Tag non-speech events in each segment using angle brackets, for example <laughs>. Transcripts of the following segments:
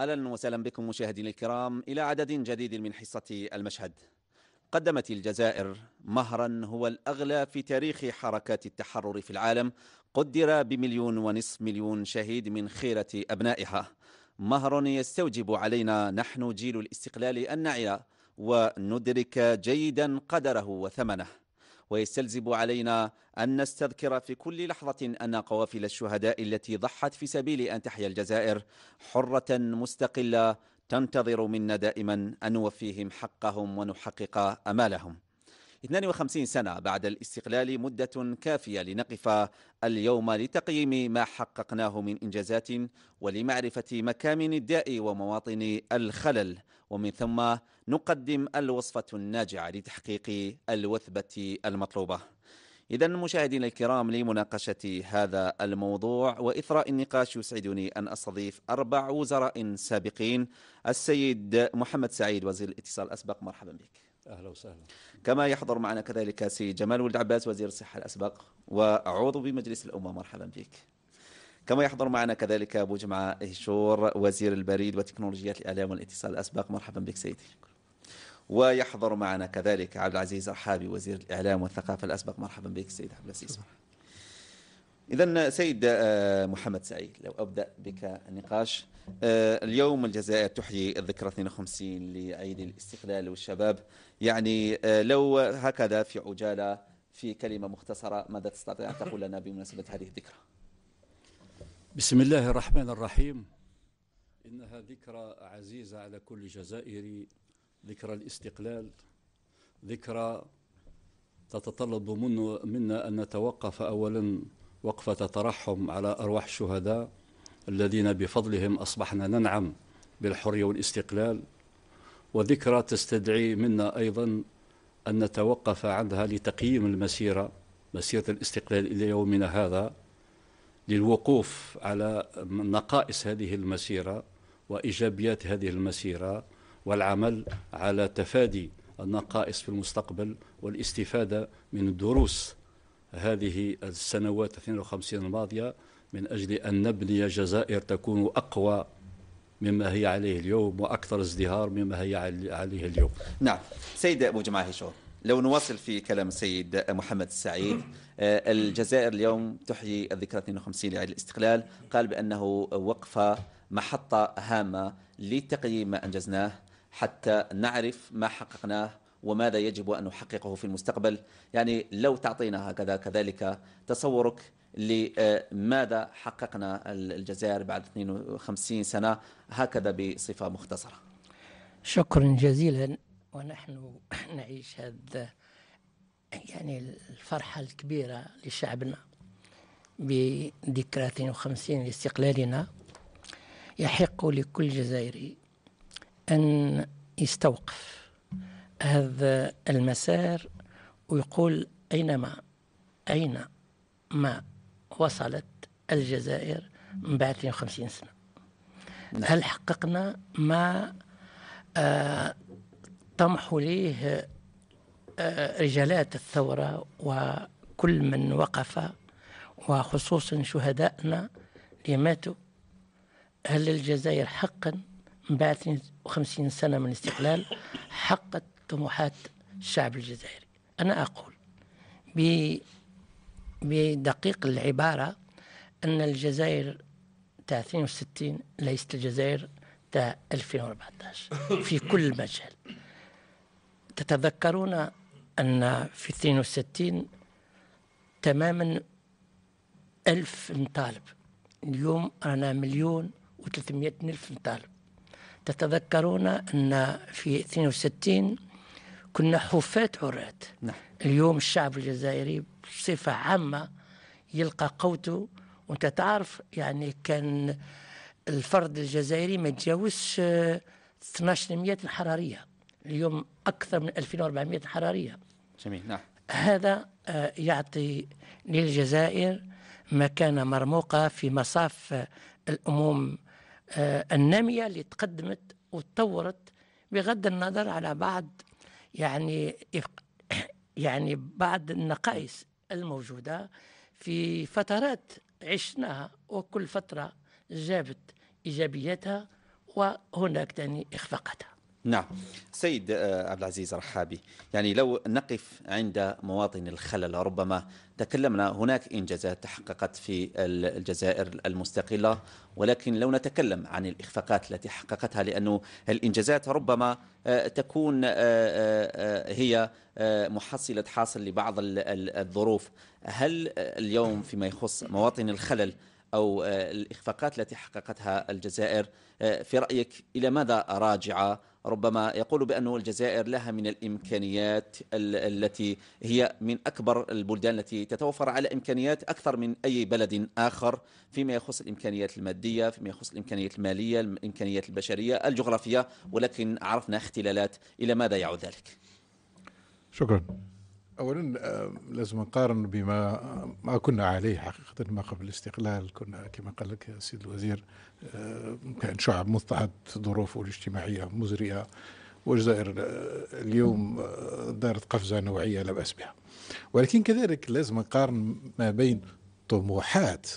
اهلا وسهلا بكم مشاهدينا الكرام الى عدد جديد من حصه المشهد. قدمت الجزائر مهرا هو الاغلى في تاريخ حركات التحرر في العالم قدر بمليون ونصف مليون شهيد من خيره ابنائها. مهر يستوجب علينا نحن جيل الاستقلال ان نعي وندرك جيدا قدره وثمنه. ويستلزم علينا أن نستذكر في كل لحظة أن قوافل الشهداء التي ضحت في سبيل أن تحيا الجزائر حرة مستقلة تنتظر منا دائما أن نوفيهم حقهم ونحقق أمالهم 52 سنة بعد الاستقلال مدة كافية لنقف اليوم لتقييم ما حققناه من إنجازات ولمعرفة مكامن الداء ومواطن الخلل ومن ثم نقدم الوصفة الناجعة لتحقيق الوثبة المطلوبة إذا مشاهدينا الكرام لمناقشة هذا الموضوع وإثراء النقاش يسعدني أن أستضيف أربع وزراء سابقين السيد محمد سعيد وزير الاتصال الأسبق مرحبا بك أهلا وسهلا كما يحضر معنا كذلك سيد جمال ولد عباس وزير الصحة الأسبق وعضو بمجلس الأمة مرحبا بك كما يحضر معنا كذلك أبو جمعة هشور وزير البريد وتكنولوجيات الإعلام والاتصال الأسبق مرحبا بك سيدي ويحضر معنا كذلك عبد العزيز رحابي وزير الإعلام والثقافة الأسبق مرحبا بك سيد عبد العزيز إذا سيد آه، محمد سعيد لو أبدأ بك النقاش آه، اليوم الجزائر تحيي الذكرى 52 لعيد الاستقلال والشباب يعني آه، لو هكذا في عجالة في كلمة مختصرة ماذا تستطيع أن تقول لنا بمناسبة هذه الذكرى بسم الله الرحمن الرحيم إنها ذكرى عزيزة على كل جزائري ذكرى الاستقلال ذكرى تتطلب منا أن نتوقف أولا وقفة ترحم على أرواح الشهداء الذين بفضلهم أصبحنا ننعم بالحرية والاستقلال وذكرى تستدعي منا أيضا أن نتوقف عندها لتقييم المسيرة مسيرة الاستقلال إلى يومنا هذا للوقوف على نقائص هذه المسيرة وإيجابيات هذه المسيرة والعمل على تفادي النقائص في المستقبل والاستفادة من الدروس هذه السنوات 52 الماضية من أجل أن نبني جزائر تكون أقوى مما هي عليه اليوم وأكثر ازدهار مما هي عليه اليوم نعم سيد أبو جماعة هشام لو نواصل في كلام السيد محمد السعيد آه، الجزائر اليوم تحيي الذكرى 52 لعيد الاستقلال قال بأنه وقفة محطة هامة لتقييم ما أنجزناه حتى نعرف ما حققناه وماذا يجب أن نحققه في المستقبل يعني لو تعطينا هكذا كذلك تصورك لماذا حققنا الجزائر بعد 52 سنة هكذا بصفة مختصرة شكرا جزيلا ونحن <clears throat> نعيش هذا يعني الفرحة الكبيرة لشعبنا بذكرى 52 لاستقلالنا يحق لكل جزائري أن يستوقف هذا المسار ويقول أينما أين ما وصلت الجزائر من بعد 52 سنة هل حققنا ما آه طمح ليه آه، رجالات الثورة وكل من وقف وخصوصا شهدائنا اللي ماتوا هل الجزائر حقا من بعد 52 سنة من الاستقلال حقت طموحات الشعب الجزائري أنا أقول بدقيق العبارة أن الجزائر تاع 62 ليست الجزائر تاع 2014 في كل مجال تتذكرون أن في 62 تماما ألف طالب اليوم رانا مليون و300 ألف طالب تتذكرون أن في 62 كنا حفاة عراة نعم. اليوم الشعب الجزائري بصفة عامة يلقى قوته وانت تعرف يعني كان الفرد الجزائري ما يتجاوزش 1200 حرارية اليوم أكثر من 2400 حرارية جميل نعم هذا آه، يعطي للجزائر مكانة مرموقة في مصاف الأمم آه، النامية اللي تقدمت وتطورت بغض النظر على بعض يعني يعني بعض النقائص الموجودة في فترات عشناها وكل فترة جابت إيجابياتها وهناك تاني إخفاقاتها نعم سيد آه، عبد العزيز رحابي يعني لو نقف عند مواطن الخلل ربما تكلمنا هناك إنجازات تحققت في الجزائر المستقلة ولكن لو نتكلم عن الإخفاقات التي حققتها لانه الإنجازات ربما آه، تكون آه، هي محصلة حاصل لبعض الظروف هل اليوم فيما يخص مواطن الخلل أو آه، الإخفاقات التي حققتها الجزائر آه، في رأيك إلى ماذا راجعة ربما يقول بأن الجزائر لها من الإمكانيات التي هي من أكبر البلدان التي تتوفر على إمكانيات أكثر من أي بلد آخر فيما يخص الإمكانيات المادية فيما يخص الإمكانيات المالية الإمكانيات البشرية الجغرافية ولكن عرفنا اختلالات إلى ماذا يعود ذلك شكرا اولا آه، لازم نقارن بما ما كنا عليه حقيقه ما قبل الاستقلال كنا كما قال لك السيد الوزير آه، كان شعب مضطهد ظروفه الاجتماعيه مزريه والجزائر آه، اليوم دارت قفزه نوعيه لا باس بها ولكن كذلك لازم نقارن ما بين طموحات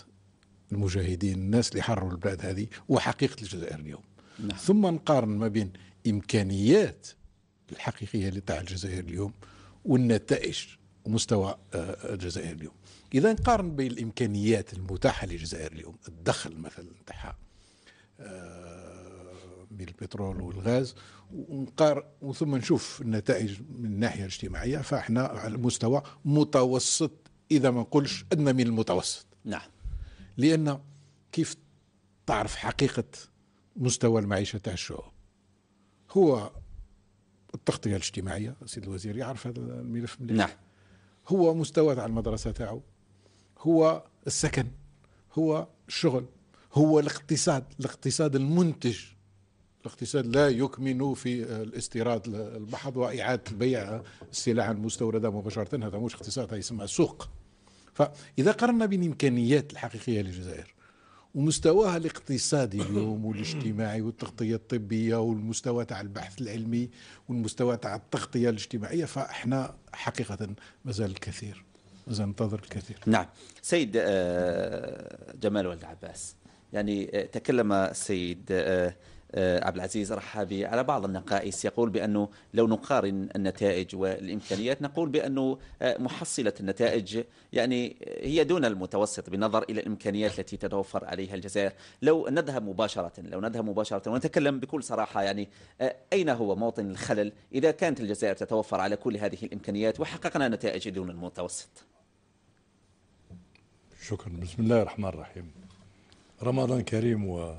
المجاهدين الناس اللي حرروا البلاد هذه وحقيقه الجزائر اليوم نعم. ثم نقارن ما بين امكانيات الحقيقيه اللي تاع الجزائر اليوم والنتائج ومستوى الجزائر آه، آه، اليوم اذا نقارن بين الامكانيات المتاحه للجزائر اليوم الدخل مثلا تاعها آه، بالبترول والغاز ونقار وثم نشوف النتائج من الناحيه الاجتماعيه فاحنا على مستوى متوسط اذا ما نقولش ادنى من المتوسط نعم لان كيف تعرف حقيقه مستوى المعيشه تاع الشعوب هو التغطيه الاجتماعيه السيد الوزير يعرف هذا الملف مليح نعم هو مستوى تاع المدرسه تاعو هو السكن هو الشغل هو الاقتصاد الاقتصاد المنتج الاقتصاد لا يكمن في الاستيراد البحض واعاده بيع السلع المستورده مباشره هذا مش اقتصاد هذا يسمى سوق فاذا قرنا بين الامكانيات الحقيقيه للجزائر ومستواها الاقتصادي اليوم والاجتماعي والتغطية الطبية والمستوى تاع البحث العلمي والمستوى تاع التغطية الاجتماعية فاحنا حقيقة مازال الكثير مازال ننتظر الكثير نعم سيد آه، جمال ولد عباس يعني آه، تكلم السيد آه، آه، عبد العزيز رحابي على بعض النقائص يقول بأنه لو نقارن النتائج والإمكانيات نقول بأنه آه، محصلة النتائج يعني هي دون المتوسط بالنظر إلى الإمكانيات التي تتوفر عليها الجزائر لو نذهب مباشرة لو نذهب مباشرة ونتكلم بكل صراحة يعني آه، أين هو موطن الخلل إذا كانت الجزائر تتوفر على كل هذه الإمكانيات وحققنا نتائج دون المتوسط شكرا بسم الله الرحمن الرحيم رمضان كريم و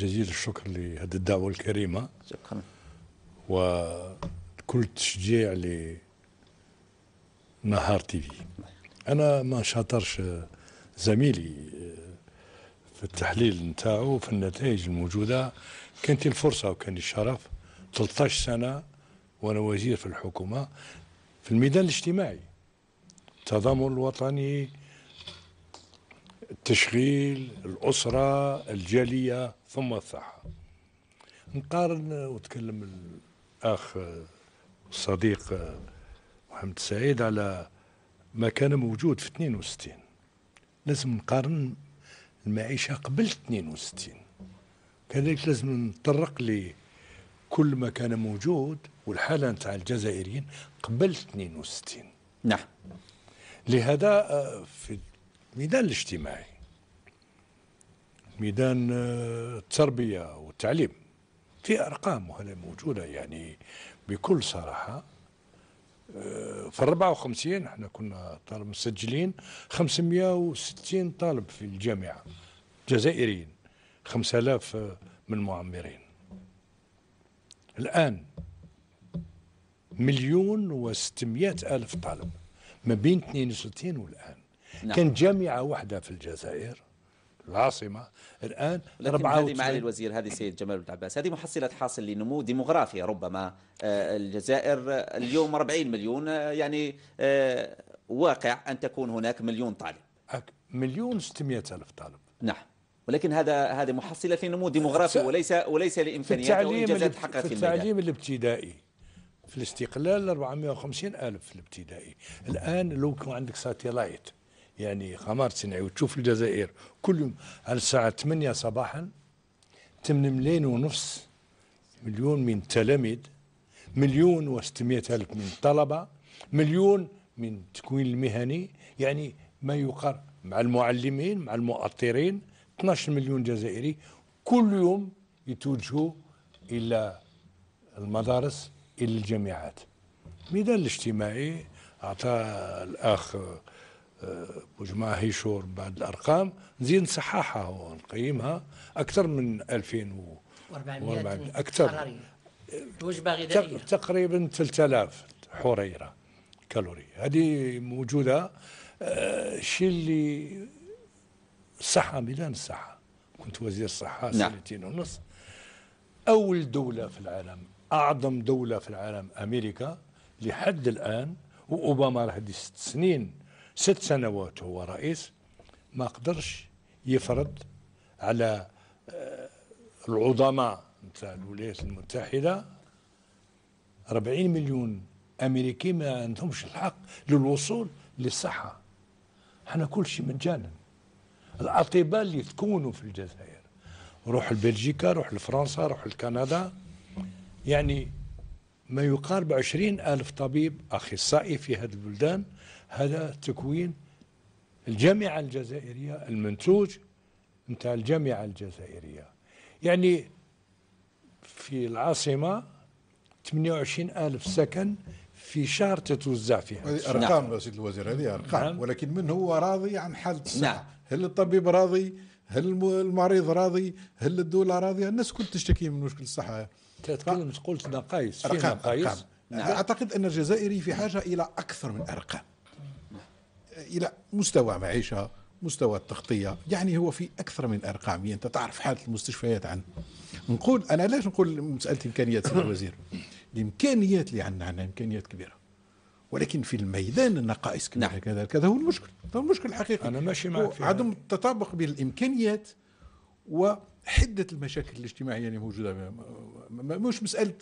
جزيل الشكر لهذه الدعوة الكريمة شكرا وكل تشجيع لنهار تي في أنا ما شاطرش زميلي في التحليل نتاعو في النتائج الموجودة كانت الفرصة وكان الشرف 13 سنة وأنا وزير في الحكومة في الميدان الاجتماعي التضامن الوطني التشغيل الأسرة الجالية ثم الصحة نقارن وتكلم الأخ الصديق محمد سعيد على ما كان موجود في 62 لازم نقارن المعيشة قبل 62 كذلك لازم نطرق لكل ما كان موجود والحالة نتاع الجزائريين قبل 62 نعم لهذا آه، في الميدان الاجتماعي ميدان آه، التربية والتعليم في أرقام وهذه موجودة يعني بكل صراحة آه، في 54 احنا كنا طالب مسجلين 560 طالب في الجامعة جزائريين 5000 آه، من معمرين الآن مليون و ألف طالب ما بين 62 والآن نعم. كان جامعة واحدة في الجزائر العاصمة الآن لكن هذه معالي الوزير هذه سيد جمال بن عباس هذه محصلة حاصل لنمو ديموغرافي ربما آه، الجزائر اليوم 40 مليون آه، يعني آه، واقع أن تكون هناك مليون طالب مليون ستمية ألف طالب نعم ولكن هذا هذه محصلة في نمو ديموغرافي وليس وليس لإمكانيات وإنجازات حققت في في التعليم الابتدائي في الاستقلال 450 ألف في الابتدائي الآن لو كان عندك ساتلايت يعني خمار صناعي وتشوف الجزائر كل يوم على الساعة 8 صباحا 8 ملايين ونص مليون من التلاميذ مليون و600 ألف من الطلبة مليون من التكوين المهني يعني ما يقر مع المعلمين مع المؤطرين 12 مليون جزائري كل يوم يتوجهوا إلى المدارس إلى الجامعات الميدان الاجتماعي أعطى الأخ مجموعة هيشور بعد الأرقام نزيد نصححها ونقيمها أكثر من 2400 أكثر وجبة غذائية تقريبا 3000 حريرة كالوري هذه موجودة الشيء آه، اللي الصحة ميدان الصحة كنت وزير الصحة نعم. سنتين ونص أول دولة في العالم أعظم دولة في العالم أمريكا لحد الآن وأوباما راه ست سنين ست سنوات هو رئيس ما قدرش يفرض على آه، العظماء نتاع الولايات المتحدة 40 مليون أمريكي ما عندهمش الحق للوصول للصحة احنا كل شيء مجانا الأطباء اللي تكونوا في الجزائر روح لبلجيكا روح لفرنسا روح لكندا يعني ما يقارب عشرين ألف طبيب أخصائي في هذه البلدان هذا تكوين الجامعة الجزائرية المنتوج نتاع الجامعة الجزائرية يعني في العاصمة 28 ألف سكن في شهر تتوزع فيها هذه نعم. أرقام نعم. سيد الوزير هذه أرقام نعم. ولكن من هو راضي عن حالة الصحة نعم. هل الطبيب راضي هل المريض راضي هل الدولة راضية الناس كل تشتكي من مشكل الصحة تتكلم قلت نقايس أرقام, أرقام. نعم. أعتقد أن الجزائري في حاجة إلى أكثر من أرقام الى مستوى معيشه مستوى التغطيه يعني هو في اكثر من ارقام انت تعرف حاله المستشفيات عن نقول انا ليش نقول مساله امكانيات الوزير الامكانيات اللي عندنا عندنا امكانيات كبيره ولكن في الميدان النقائص كبيره نعم. كذا كذا هو المشكل هو المشكل الحقيقي انا ماشي معك عدم التطابق بين الامكانيات وحده المشاكل الاجتماعيه اللي موجوده مش مساله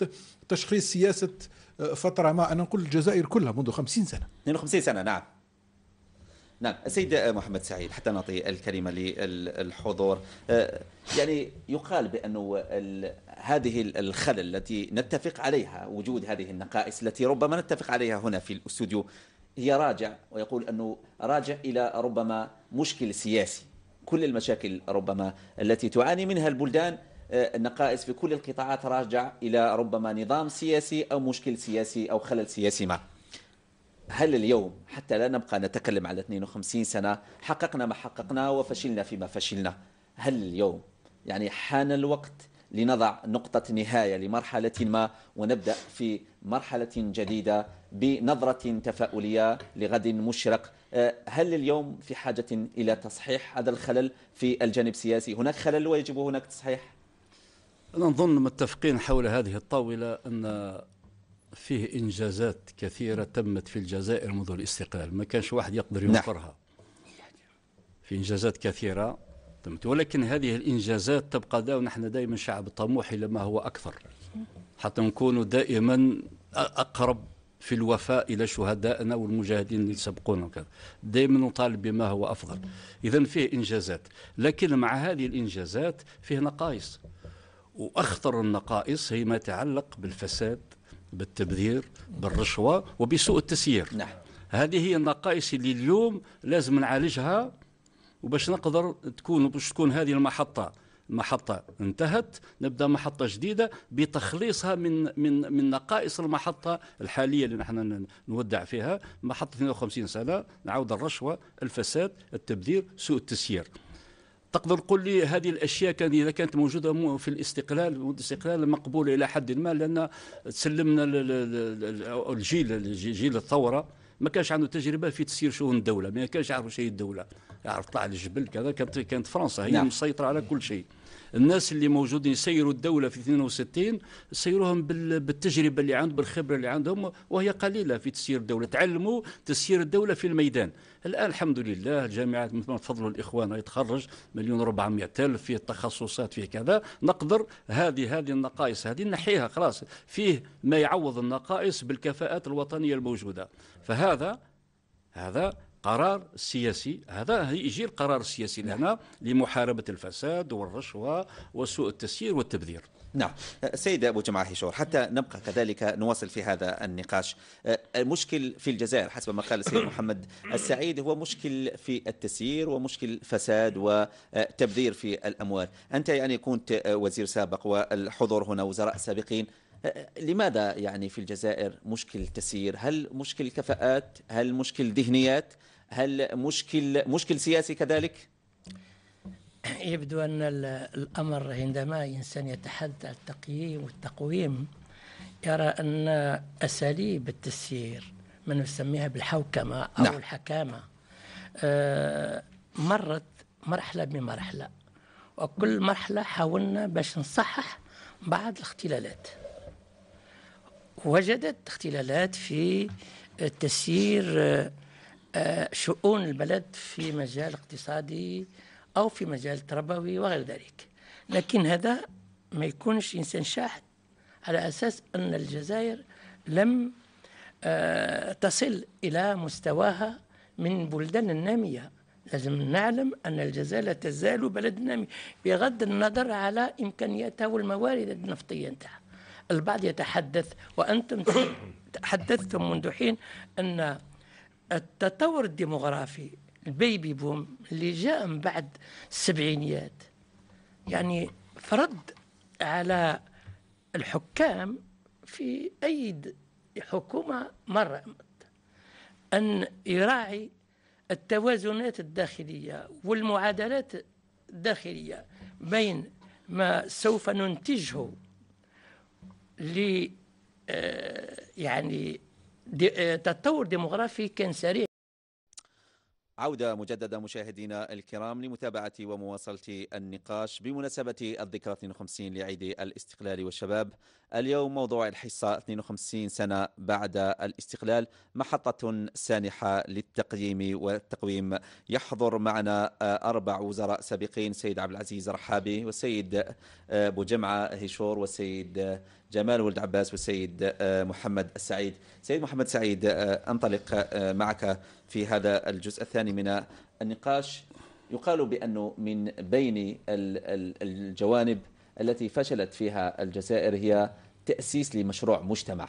تشخيص سياسه آه، فتره ما انا نقول الجزائر كلها منذ 50 سنه 52 سنه نعم نعم السيد محمد سعيد حتى نعطي الكلمة للحضور آه، يعني يقال بأن هذه الخلل التي نتفق عليها وجود هذه النقائص التي ربما نتفق عليها هنا في الاستوديو هي راجع ويقول أنه راجع إلى ربما مشكل سياسي كل المشاكل ربما التي تعاني منها البلدان آه، النقائص في كل القطاعات راجع إلى ربما نظام سياسي أو مشكل سياسي أو خلل سياسي ما هل اليوم حتى لا نبقى نتكلم على 52 سنة حققنا ما حققنا وفشلنا فيما فشلنا هل اليوم يعني حان الوقت لنضع نقطة نهاية لمرحلة ما ونبدأ في مرحلة جديدة بنظرة تفاؤلية لغد مشرق آه، هل اليوم في حاجة إلى تصحيح هذا الخلل في الجانب السياسي هناك خلل ويجب هناك تصحيح أنا نظن متفقين حول هذه الطاولة أن فيه إنجازات كثيرة تمت في الجزائر منذ الاستقلال ما كانش واحد يقدر ينكرها نعم. في إنجازات كثيرة تمت ولكن هذه الإنجازات تبقى دا ونحن دائما شعب طموح إلى ما هو أكثر حتى نكون دائما أقرب في الوفاء إلى شهدائنا والمجاهدين اللي سبقونا وكذا دائما نطالب بما هو أفضل إذا فيه إنجازات لكن مع هذه الإنجازات فيه نقائص وأخطر النقائص هي ما يتعلق بالفساد بالتبذير بالرشوة وبسوء التسيير نعم. هذه هي النقائص اللي اليوم لازم نعالجها وباش نقدر تكون باش تكون هذه المحطة المحطة انتهت نبدأ محطة جديدة بتخليصها من من من نقائص المحطة الحالية اللي نحن نودع فيها محطة 52 سنة نعود الرشوة الفساد التبذير سوء التسيير تقدر تقول لي هذه الاشياء كان اذا كانت موجوده في الاستقلال الاستقلال مقبوله الى حد ما لان تسلمنا الجيل جيل الثوره ما كانش عنده تجربه في تسيير شؤون الدوله ما كانش يعرف شيء الدوله يعرف طلع الجبل كذا كانت كانت فرنسا هي نعم. مسيطره على كل شيء الناس اللي موجودين يسيروا الدولة في 62 سيروهم بالتجربة اللي عندهم بالخبرة اللي عندهم وهي قليلة في تسيير الدولة تعلموا تسيير الدولة في الميدان الآن الحمد لله الجامعات مثل ما تفضلوا الإخوان يتخرج مليون و ألف في تخصصات في كذا نقدر هذه هذه النقائص هذه نحيها خلاص فيه ما يعوض النقائص بالكفاءات الوطنية الموجودة فهذا هذا قرار سياسي هذا يجي القرار السياسي لنا لمحاربة الفساد والرشوة وسوء التسيير والتبذير نعم أه، سيد أبو جماعة هشور حتى نبقى كذلك نواصل في هذا النقاش المشكل أه، أه، في الجزائر حسب ما قال السيد <coughs> محمد السعيد هو مشكل في التسيير ومشكل فساد وتبذير في الأموال أنت يعني كنت وزير سابق والحضور هنا وزراء سابقين لماذا يعني في الجزائر مشكل تسيير هل مشكل كفاءات هل مشكل ذهنيات هل مشكل مشكل سياسي كذلك <clears throat> يبدو أن الأمر عندما إنسان يتحدث عن التقييم والتقويم يرى أن أساليب التسيير ما نسميها بالحوكمة أو نعم. الحكامة آه، مرت مرحلة بمرحلة وكل مرحلة حاولنا باش نصحح بعض الاختلالات وجدت اختلالات في تسيير آه، آه، شؤون البلد في مجال اقتصادي أو في مجال تربوي وغير ذلك لكن هذا ما يكونش إنسان شاحن على أساس أن الجزائر لم آه، تصل إلى مستواها من بلدان النامية لازم نعلم أن الجزائر لا تزال بلد نامي بغض النظر على إمكانياتها والموارد النفطية نتاعها البعض يتحدث وأنتم تحدثتم منذ حين أن التطور الديمغرافي البيبي بوم اللي جاء من بعد السبعينيات يعني فرض على الحكام في أي حكومة مرة أن يراعي التوازنات الداخلية والمعادلات الداخلية بين ما سوف ننتجه ل آه، يعني آه، تطور ديموغرافي كان سريع عودة مجددة مشاهدينا الكرام لمتابعة ومواصلة النقاش بمناسبة الذكرى 52 لعيد الاستقلال والشباب اليوم موضوع الحصة 52 سنة بعد الاستقلال محطة سانحة للتقييم والتقويم يحضر معنا آه، أربع وزراء سابقين سيد عبد العزيز رحابي والسيد آه، أبو جمعة هشور والسيد آه، جمال ولد عباس والسيد محمد السعيد سيد محمد سعيد أنطلق معك في هذا الجزء الثاني من النقاش يقال بأنه من بين الجوانب التي فشلت فيها الجزائر هي تأسيس لمشروع مجتمع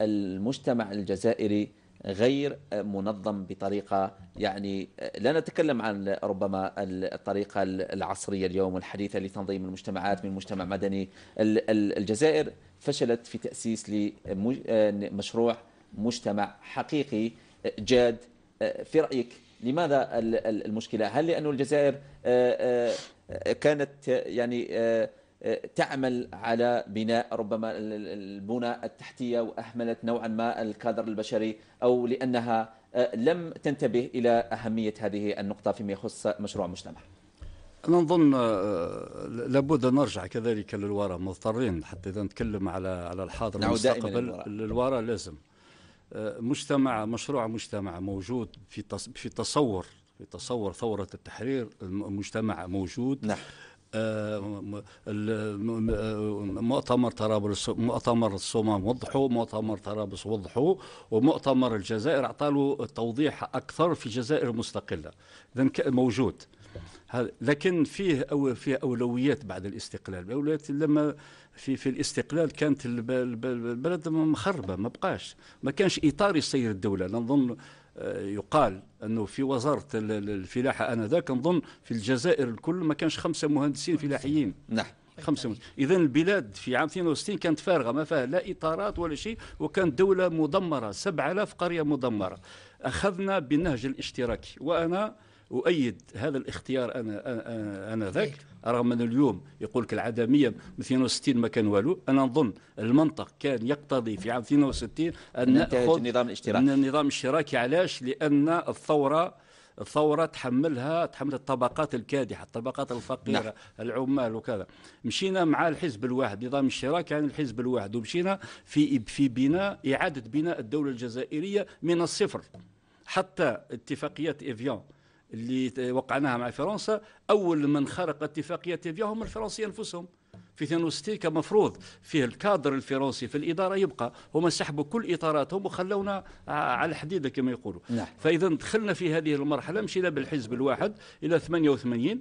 المجتمع الجزائري غير منظم بطريقة يعني لا نتكلم عن ربما الطريقة العصرية اليوم والحديثة لتنظيم المجتمعات من مجتمع مدني الجزائر فشلت في تأسيس لمشروع مجتمع حقيقي جاد في رأيك لماذا المشكلة هل لأن الجزائر آه، آه، كانت يعني آه، تعمل على بناء ربما البنى التحتية وأهملت نوعا ما الكادر البشري أو لأنها آه، لم تنتبه إلى أهمية هذه النقطة فيما يخص مشروع مجتمع أنا نظن آه، لابد أن نرجع كذلك للوراء مضطرين حتى إذا نتكلم على على الحاضر المستقبل للوراء لازم آه، مجتمع مشروع مجتمع موجود في في تصور في تصور ثورة التحرير المجتمع موجود نعم مؤتمر طرابلس مؤتمر الصومام وضحوا مؤتمر طرابلس وضحوا ومؤتمر الجزائر اعطاه توضيح اكثر في جزائر مستقله اذا موجود لكن فيه أو فيه اولويات بعد الاستقلال اولويات لما في في الاستقلال كانت البلد مخربه ما بقاش ما كانش اطار يسير الدوله نظن يقال انه في وزاره الفلاحه انذاك نظن في الجزائر الكل ما كانش خمسه مهندسين فلاحيين نعم خمسة إذا البلاد في عام 62 كانت فارغة ما فيها لا إطارات ولا شيء وكانت دولة مدمرة 7000 قرية مدمرة أخذنا بالنهج الاشتراكي وأنا أؤيد هذا الاختيار أنا أنا ذاك إيه. رغم أن اليوم يقول لك العدمية من 62 ما كان والو أنا نظن المنطق كان يقتضي في عام 62 أن نأخذ النظام الاشتراكي النظام الاشتراكي علاش لأن الثورة الثورة تحملها تحمل الطبقات الكادحة الطبقات الفقيرة نعم. العمال وكذا مشينا مع الحزب الواحد نظام الشراكة عن الحزب الواحد ومشينا في في بناء إعادة بناء الدولة الجزائرية من الصفر حتى اتفاقية إيفيون اللي وقعناها مع فرنسا اول من خرق اتفاقيه تيفيا هم الفرنسيين انفسهم في 62 كمفروض فيه الكادر الفرنسي في الاداره يبقى هم سحبوا كل اطاراتهم وخلونا على الحديده كما يقولوا نعم. فاذا دخلنا في هذه المرحله مشينا بالحزب الواحد الى 88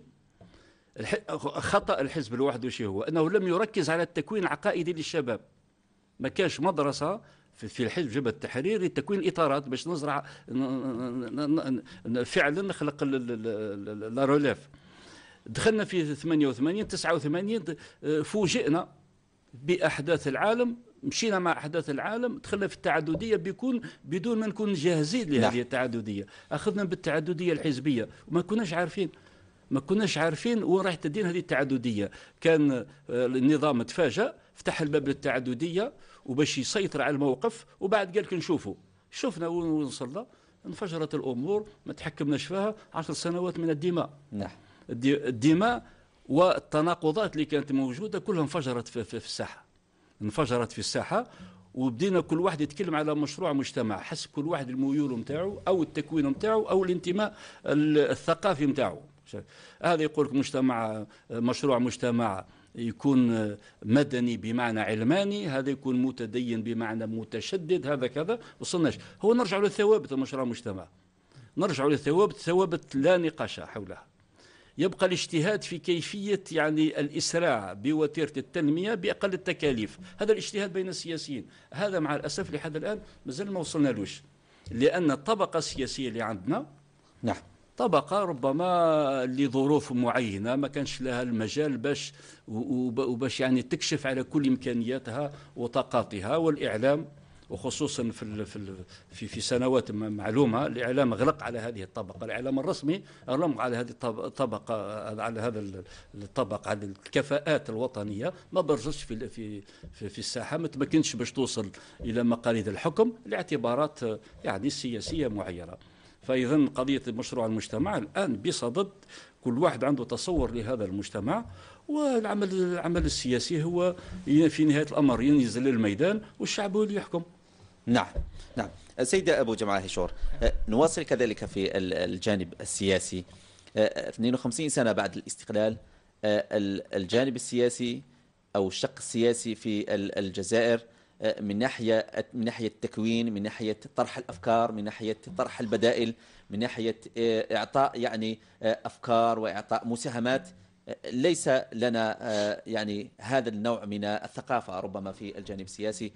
خطا الحزب الواحد وش هو انه لم يركز على التكوين العقائدي للشباب ما كانش مدرسه في الحزب جبهه التحرير لتكوين اطارات باش نزرع فعلا نخلق لا روليف دخلنا في 88 89 آه، فوجئنا باحداث العالم مشينا مع احداث العالم دخلنا في التعدديه بيكون بدون ما نكون جاهزين لهذه نعم. التعدديه اخذنا بالتعدديه الحزبيه وما كناش عارفين ما كناش عارفين وين راح تدين هذه التعدديه كان آه، النظام تفاجأ فتح الباب للتعدديه وباش يسيطر على الموقف وبعد قال نشوفه شفنا وين وصلنا انفجرت الامور ما تحكمناش فيها عشر سنوات من الدماء نعم الدماء والتناقضات اللي كانت موجوده كلها انفجرت في, في, في الساحه انفجرت في الساحه وبدينا كل واحد يتكلم على مشروع مجتمع حسب كل واحد الميول نتاعو او التكوين نتاعو او الانتماء الثقافي نتاعو هذا يقول لك مجتمع مشروع مجتمع يكون مدني بمعنى علماني هذا يكون متدين بمعنى متشدد هذا كذا وصلناش هو نرجع للثوابت المشروع المجتمع نرجع للثوابت ثوابت لا نقاش حولها يبقى الاجتهاد في كيفية يعني الإسراع بوتيرة التنمية بأقل التكاليف هذا الاجتهاد بين السياسيين هذا مع الأسف لحد الآن مازال ما وصلنا لوش لأن الطبقة السياسية اللي عندنا نعم طبقة ربما لظروف معينة ما كانش لها المجال باش وباش يعني تكشف على كل إمكانياتها وطاقاتها والإعلام وخصوصا في في في سنوات معلومه الاعلام غلق على هذه الطبقه، الاعلام الرسمي اغلق على هذه الطبقه على هذا الطبقه على الكفاءات الوطنيه ما برزتش في في في الساحه ما تمكنش باش توصل الى مقاليد الحكم لاعتبارات يعني سياسيه معينه. فإذا قضية مشروع المجتمع الآن بصدد كل واحد عنده تصور لهذا المجتمع والعمل العمل السياسي هو في نهاية الأمر ينزل للميدان والشعب هو اللي يحكم نعم نعم سيدة أبو جمعة هشور أه، نواصل كذلك في الجانب السياسي 52 أه، سنة بعد الاستقلال أه، الجانب السياسي أو الشق السياسي في الجزائر آه، من ناحيه من ناحيه التكوين من ناحيه طرح الافكار من ناحيه طرح البدائل من ناحيه آه، اعطاء يعني آه، افكار واعطاء مساهمات ليس لنا يعني هذا النوع من الثقافه ربما في الجانب السياسي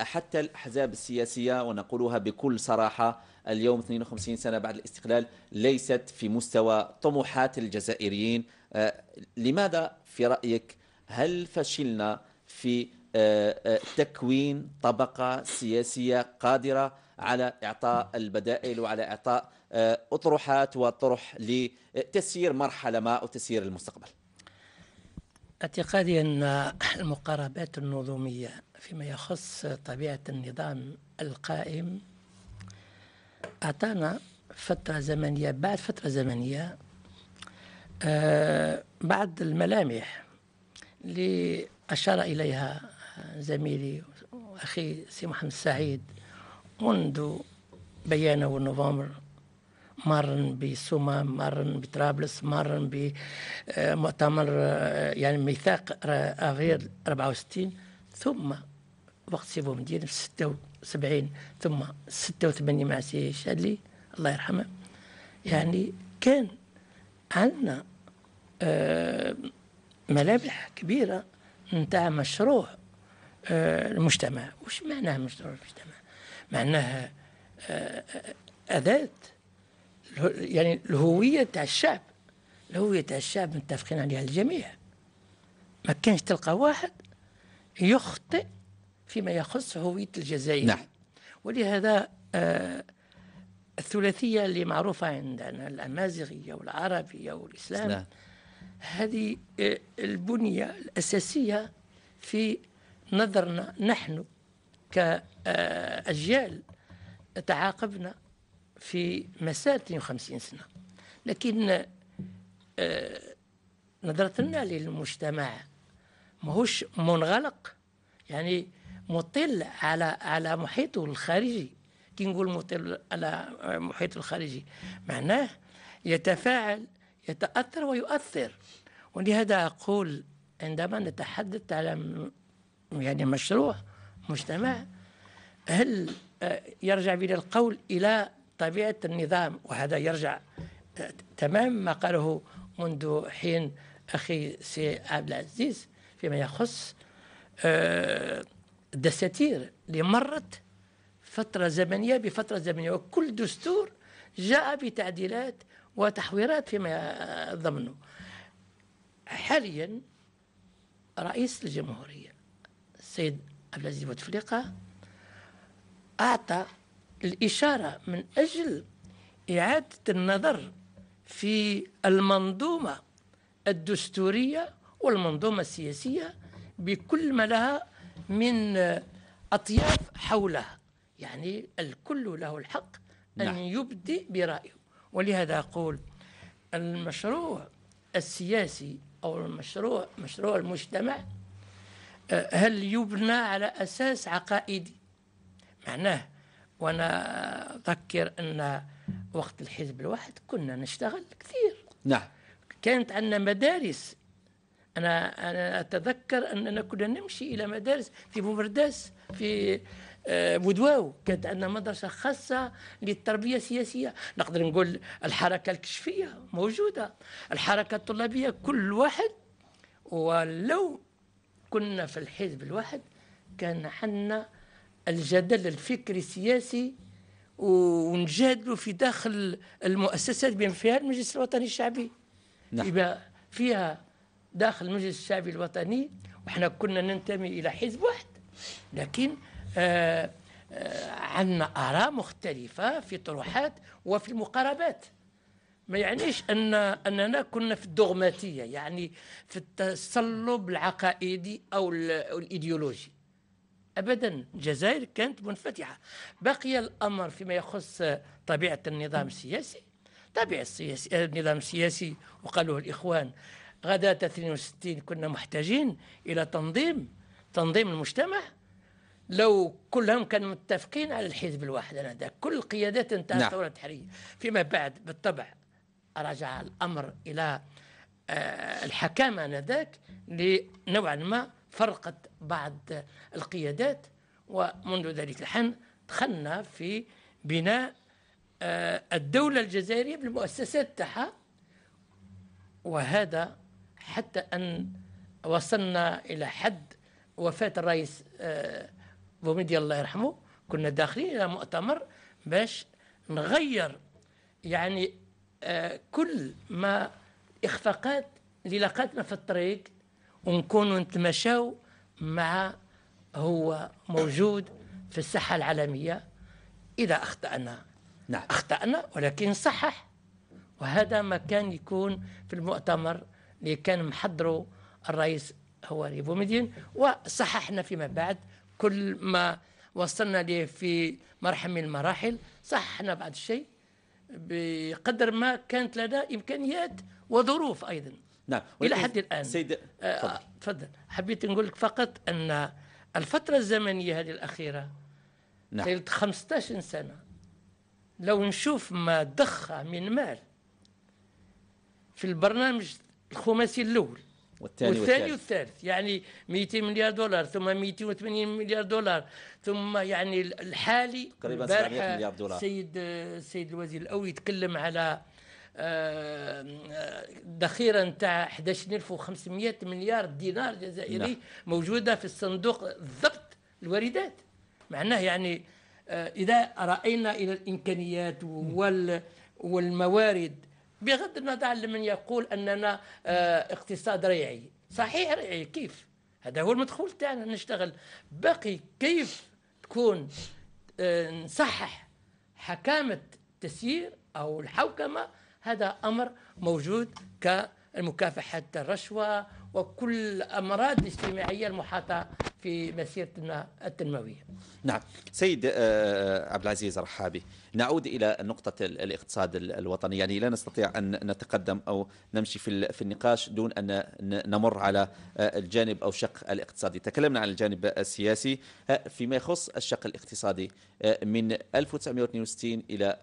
حتى الاحزاب السياسيه ونقولها بكل صراحه اليوم 52 سنه بعد الاستقلال ليست في مستوى طموحات الجزائريين لماذا في رايك هل فشلنا في آه، آه، تكوين طبقة سياسية قادرة على إعطاء البدائل وعلى إعطاء آه، أطروحات وطرح لتسيير مرحلة ما أو تسيير المستقبل اعتقادي أن المقاربات النظومية فيما يخص طبيعة النظام القائم أعطانا فترة زمنية بعد فترة زمنية بعض الملامح اللي أشار إليها زميلي أخي سي محمد السعيد منذ بيانه ونوفمبر مرن بسوما مرن بطرابلس مرن بمؤتمر آه، آه، يعني ميثاق افريل 64 ثم وقت سي بومدين في 76 ثم 86 مع سي شادلي الله يرحمه يعني كان عندنا آه، ملامح كبيره نتاع مشروع آه، المجتمع وش معناه مشروع المجتمع معناها أداة آه، يعني الهوية تاع الشعب الهوية تاع الشعب متفقين عليها الجميع ما كانش تلقى واحد يخطئ فيما يخص هوية الجزائر نعم. ولهذا آه، الثلاثية اللي معروفة عندنا الأمازيغية والعربية والإسلام نعم. هذه البنية الأساسية في نظرنا نحن كأجيال تعاقبنا في مسار 52 سنة لكن آه، نظرتنا للمجتمع ماهوش منغلق يعني مطل على على محيطه الخارجي كي نقول مطل على محيطه الخارجي معناه يتفاعل يتأثر ويؤثر ولهذا أقول عندما نتحدث على يعني مشروع مجتمع هل آه، يرجع بنا القول إلى طبيعة النظام وهذا يرجع آه، تمام ما قاله منذ حين أخي سي عبد العزيز فيما يخص آه، الدساتير اللي مرت فترة زمنية بفترة زمنية وكل دستور جاء بتعديلات وتحويرات فيما ضمنه حاليا رئيس الجمهورية السيد عبد العزيز بوتفليقة أعطى الإشارة من أجل إعادة النظر في المنظومة الدستورية والمنظومة السياسية بكل ما لها من أطياف حولها يعني الكل له الحق أن نعم. يبدي برأيه ولهذا أقول المشروع السياسي أو المشروع مشروع المجتمع آه، هل يبنى على أساس عقائدي معناه وأنا أذكر أن وقت الحزب الواحد كنا نشتغل كثير نعم كانت عندنا مدارس أنا أنا أتذكر أننا كنا نمشي إلى مدارس في بومرداس في آه، بودواو كانت عندنا مدرسة خاصة للتربية السياسية نقدر نقول الحركة الكشفية موجودة الحركة الطلابية كل واحد ولو كنا في الحزب الواحد كان حنا الجدل الفكري السياسي ونجادلوا في داخل المؤسسات بما فيها المجلس الوطني الشعبي نعم. يبقى فيها داخل المجلس الشعبي الوطني وحنا كنا ننتمي إلى حزب واحد لكن آه آه عندنا آراء مختلفة في طروحات وفي المقاربات ما يعنيش ان اننا كنا في الدوغماتيه يعني في التصلب العقائدي او الايديولوجي ابدا الجزائر كانت منفتحه بقي الامر فيما يخص طبيعه النظام السياسي طبيعه السياسي النظام السياسي وقالوه الاخوان غدا 62 كنا محتاجين الى تنظيم تنظيم المجتمع لو كلهم كانوا متفقين على الحزب الواحد انا كل القيادات انتهت نعم. الثوره التحريريه فيما بعد بالطبع رجع الأمر إلى آه، الحكامة آنذاك لنوعا ما فرقت بعض القيادات ومنذ ذلك الحين دخلنا في بناء آه، الدولة الجزائرية بالمؤسسات تاعها وهذا حتى أن وصلنا إلى حد وفاة الرئيس آه، بوميدي الله يرحمه كنا داخلين إلى مؤتمر باش نغير يعني كل ما اخفاقات اللي لقاتنا في الطريق ونكونوا نتمشاو مع هو موجود في الساحه العالميه اذا اخطانا نعم اخطانا ولكن صحح وهذا ما كان يكون في المؤتمر اللي كان محضره الرئيس هو بومدين وصححنا فيما بعد كل ما وصلنا ليه في مرحله من المراحل صححنا بعض الشيء بقدر ما كانت لدى إمكانيات وظروف أيضا نعم إلى حد الآن سيد آه تفضل حبيت نقول لك فقط أن الفترة الزمنية هذه الأخيرة نعم 15 سنة لو نشوف ما ضخ من مال في البرنامج الخماسي الأول والثاني والثاني والثالث, والثالث. يعني 200 مليار دولار ثم 280 مليار دولار ثم يعني الحالي تقريبا 700 مليار دولار السيد السيد الوزير الاوي يتكلم على آه، آه، ذخيره نتاع 11500 مليار دينار جزائري نعم. موجوده في الصندوق ضبط الواردات معناه يعني آه، اذا راينا الى الامكانيات والموارد بغض النظر عن من يقول أننا آه، اقتصاد ريعي صحيح ريعي كيف هذا هو المدخول تاعنا نشتغل باقي كيف تكون آه، نصحح حكامة التسيير أو الحوكمة هذا أمر موجود كمكافحة الرشوة وكل الأمراض الاجتماعية المحاطة في مسيرتنا التنموية نعم سيد آه، آه، عبد العزيز رحابي نعود إلى نقطة الاقتصاد الوطني يعني لا نستطيع أن نتقدم أو نمشي في في النقاش دون أن نمر على آه، الجانب أو الشق الاقتصادي تكلمنا عن الجانب السياسي فيما يخص الشق الاقتصادي من 1962 إلى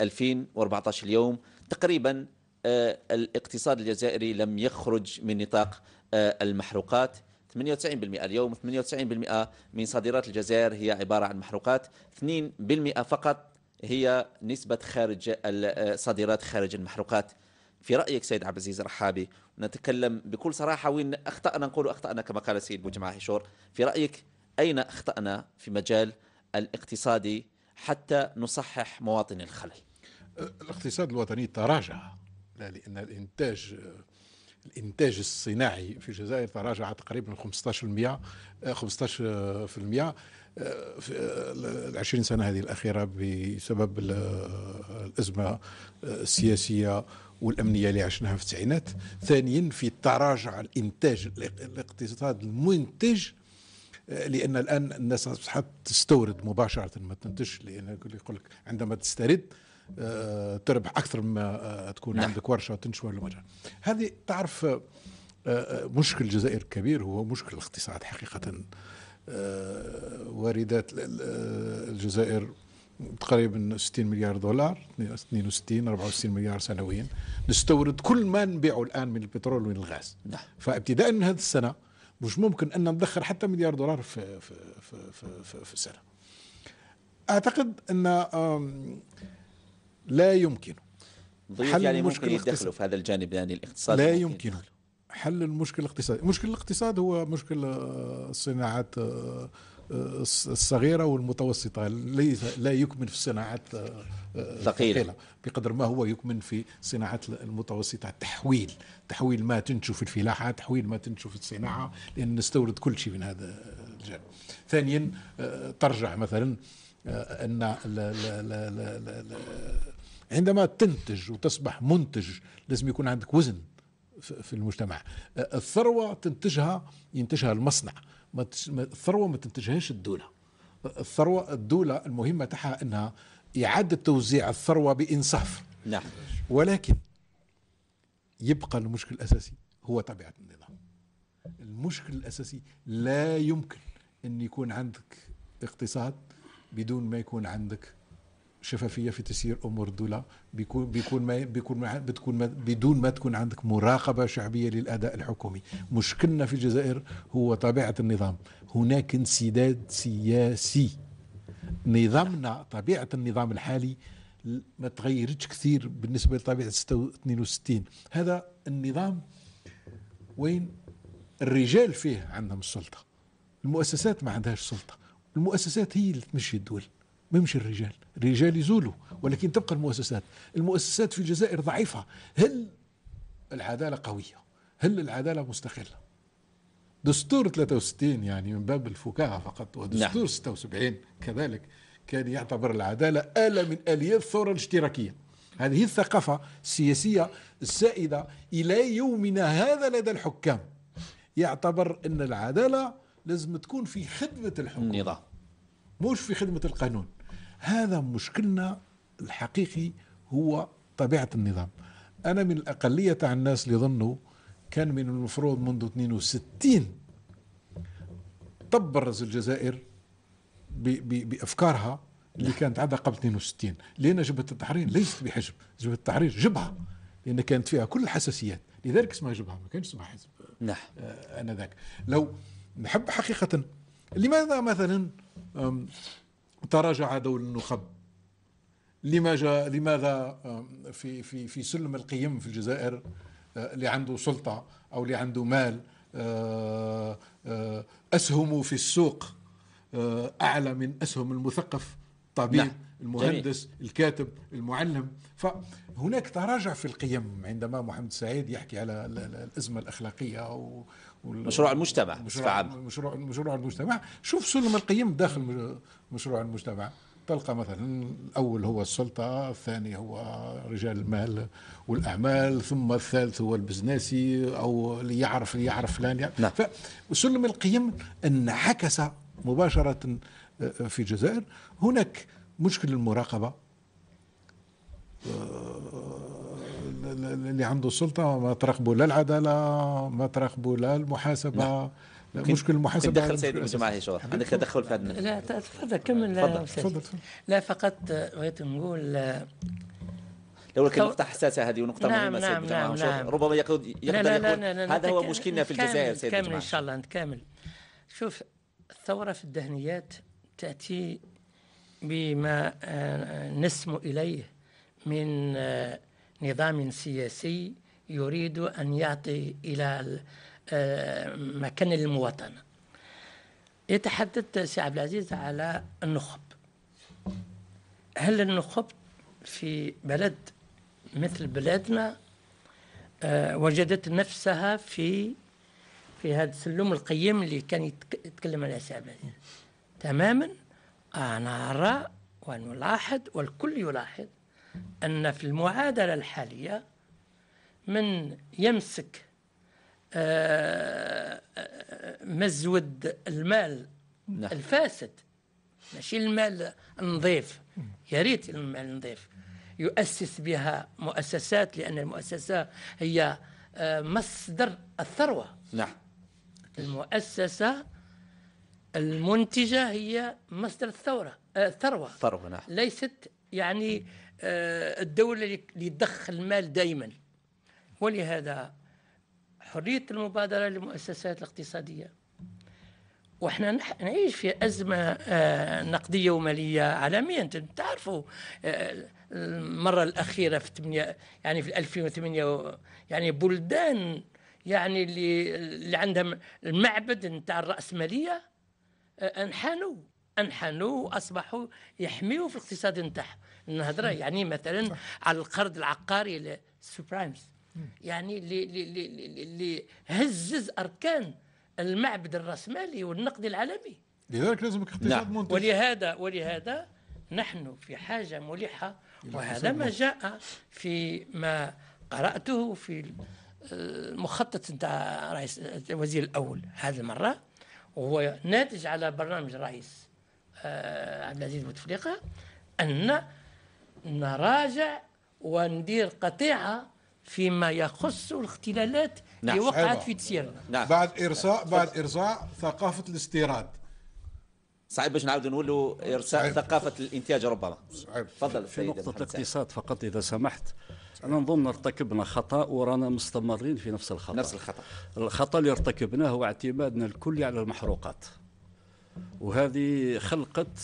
2014 اليوم تقريبا آه، الاقتصاد الجزائري لم يخرج من نطاق آه، المحروقات 98% اليوم 98% من صادرات الجزائر هي عبارة عن محروقات 2% فقط هي نسبة خارج الصادرات آه، خارج المحروقات في رأيك سيد عبد العزيز الرحابي نتكلم بكل صراحة وين أخطأنا نقول أخطأنا كما قال السيد بوجماعة هشور في رأيك أين أخطأنا في مجال الاقتصادي حتى نصحح مواطن الخلل الاقتصاد الوطني تراجع لان الانتاج الانتاج الصناعي في الجزائر تراجع تقريبا 15% 15% ال 20 سنه هذه الاخيره بسبب الازمه السياسيه والامنيه اللي عشناها في التسعينات ثانيا في تراجع الانتاج الاقتصاد المنتج لان الان الناس اصبحت تستورد مباشره ما تنتج لان يقول لك عندما تسترد آه، تربح اكثر مما آه، تكون نعم. عندك ورشه وتنشوى المجال هذه تعرف آه، مشكل الجزائر كبير هو مشكل الاقتصاد حقيقه واردات الجزائر تقريبا 60 مليار دولار 62 64 مليار سنويا نستورد كل ما نبيعه الان من البترول ومن الغاز نعم. فابتداء من هذه السنه مش ممكن ان ندخر حتى مليار دولار في في في في, في السنه اعتقد ان لا يمكنه حل يعني المشكلة الاقتصادية في هذا الجانب يعني الاقتصادي لا يمكنه حل المشكل الاقتصادي مشكلة الاقتصاد هو مشكل الصناعات آه، آه، الصغيرة والمتوسطة ليس لا يكمن في الصناعات الثقيلة آه، بقدر ما هو يكمن في الصناعات المتوسطة التحويل تحويل ما تنتج في الفلاحة تحويل ما تنتج في الصناعة لأن نستورد كل شيء من هذا الجانب ثانيا ترجع مثلا أن عندما تنتج وتصبح منتج لازم يكون عندك وزن في المجتمع الثروة تنتجها ينتجها المصنع الثروة ما تنتجهاش الدولة الثروة الدولة المهمة تاعها أنها إعادة توزيع الثروة بإنصاف نعم ولكن يبقى المشكل الأساسي هو طبيعة النظام المشكل الأساسي لا يمكن أن يكون عندك اقتصاد بدون ما يكون عندك شفافيه في تسيير امور الدوله بيكون بيكون ما بيكون ما بتكون ما بدون ما تكون عندك مراقبه شعبيه للاداء الحكومي مشكلنا في الجزائر هو طبيعه النظام هناك انسداد سياسي نظامنا طبيعه النظام الحالي ما تغيرتش كثير بالنسبه لطبيعه 62 هذا النظام وين الرجال فيه عندهم السلطه المؤسسات ما عندهاش سلطه المؤسسات هي اللي تمشي الدول ما مش الرجال الرجال يزولوا ولكن تبقى المؤسسات المؤسسات في الجزائر ضعيفة هل العدالة قوية هل العدالة مستقلة دستور 63 يعني من باب الفكاهة فقط ودستور نعم. 76 كذلك كان يعتبر العدالة آلة من آليات الثورة الاشتراكية هذه الثقافة السياسية السائدة إلى يومنا هذا لدى الحكام يعتبر أن العدالة لازم تكون في خدمة الحكم النظام مش في خدمة القانون هذا مشكلنا الحقيقي هو طبيعة النظام أنا من الأقلية تاع الناس اللي ظنوا كان من المفروض منذ 62 تبرز الجزائر بأفكارها اللي كانت عندها قبل 62 لأن جبهة التحرير ليست بحجب جبهة التحرير جبهة لأن كانت فيها كل الحساسيات لذلك اسمها جبهة ما كانش اسمها حزب نعم آه، آه، أنا ذاك لو نحب حقيقة لماذا مثلا تراجع دور النخب لما جا لماذا آه، في في في سلم القيم في الجزائر اللي آه، عنده سلطه او اللي عنده مال آه، اسهمه في السوق اعلى من اسهم المثقف الطبيب نعم. المهندس جميل. الكاتب المعلم فهناك تراجع في القيم عندما محمد سعيد يحكي على الازمه الاخلاقيه مشروع المجتمع مشروع مشروع مشروع المجتمع شوف سلم القيم داخل مشروع المجتمع تلقى مثلا الاول هو السلطه الثاني هو رجال المال والاعمال ثم الثالث هو البزنسي او اللي يعرف اللي يعرف فلان يعني نعم. فسلم القيم انعكس مباشره آه، آه، في الجزائر هناك مشكل المراقبه آه، اللي عنده سلطه ما ترقبوا لا العداله ما ترقبوا لا المحاسبه نعم. مشكل المحاسبه تدخل سيد ابو جماعه شو عندك تدخل في هذا لا تفضل كمل لا تفضل لا فقط بغيت نقول آه، لو كان نقطة حساسة هذه ونقطة نعم مهمة نعم سيد نعم نعم،, نعم ربما يقود يقدر لا لا لا لا هذا هو مشكلنا في الجزائر سيد كامل إن شاء الله كامل شوف الثورة في الدهنيات تأتي بما آه، نسمو إليه من آه، نظام سياسي يريد أن يعطي إلى آه، مكان المواطنة يتحدث سي عبد العزيز على النخب هل النخب في بلد مثل بلادنا آه، وجدت نفسها في في هذا السلم القيم اللي كان يتكلم عليه سي عبد العزيز تماما انا آه، ارى ونلاحظ والكل يلاحظ أن في المعادلة الحالية من يمسك آه، مزود المال نعم. الفاسد ماشي المال النظيف يا ريت المال النظيف يؤسس بها مؤسسات لأن المؤسسة هي آه، مصدر الثروة نعم المؤسسة المنتجة هي مصدر الثورة آه، الثروة الثروة نعم ليست يعني آه، الدولة اللي تدخل المال دائما ولهذا حرية المبادرة للمؤسسات الاقتصادية وإحنا نعيش في أزمة آه، نقدية ومالية عالمية أنتم تعرفوا آه، المرة الأخيرة في 8 يعني في 2008 يعني بلدان يعني اللي اللي عندهم المعبد نتاع الرأسمالية انحنوا انحنوا واصبحوا يحميوا في الاقتصاد نتاعهم النهضره يعني مثلا على القرض العقاري للسوبرايمز يعني اللي اللي اللي هزز اركان المعبد الراسمالي والنقد العالمي لذلك لازم اقتصاد نعم. منتج ولهذا ولهذا نحن في حاجه ملحه وهذا ما جاء في ما قراته في المخطط آه، نتاع رئيس الوزير آه، الاول هذه المره وهو ناتج على برنامج الرئيس آه، عبد العزيز بوتفليقه ان نراجع وندير قطيعه فيما يخص الاختلالات نعم. اللي وقعت في تسيرنا نعم. بعد إرساء بعد إرساء ثقافه الاستيراد صعيب باش نعاود نقولوا ارساء ثقافه الانتاج ربما تفضل في نقطه الاقتصاد فقط اذا سمحت انا نظن ارتكبنا خطا ورانا مستمرين في نفس الخطا نفس الخطا الخطا اللي ارتكبناه هو اعتمادنا الكلي على المحروقات وهذه خلقت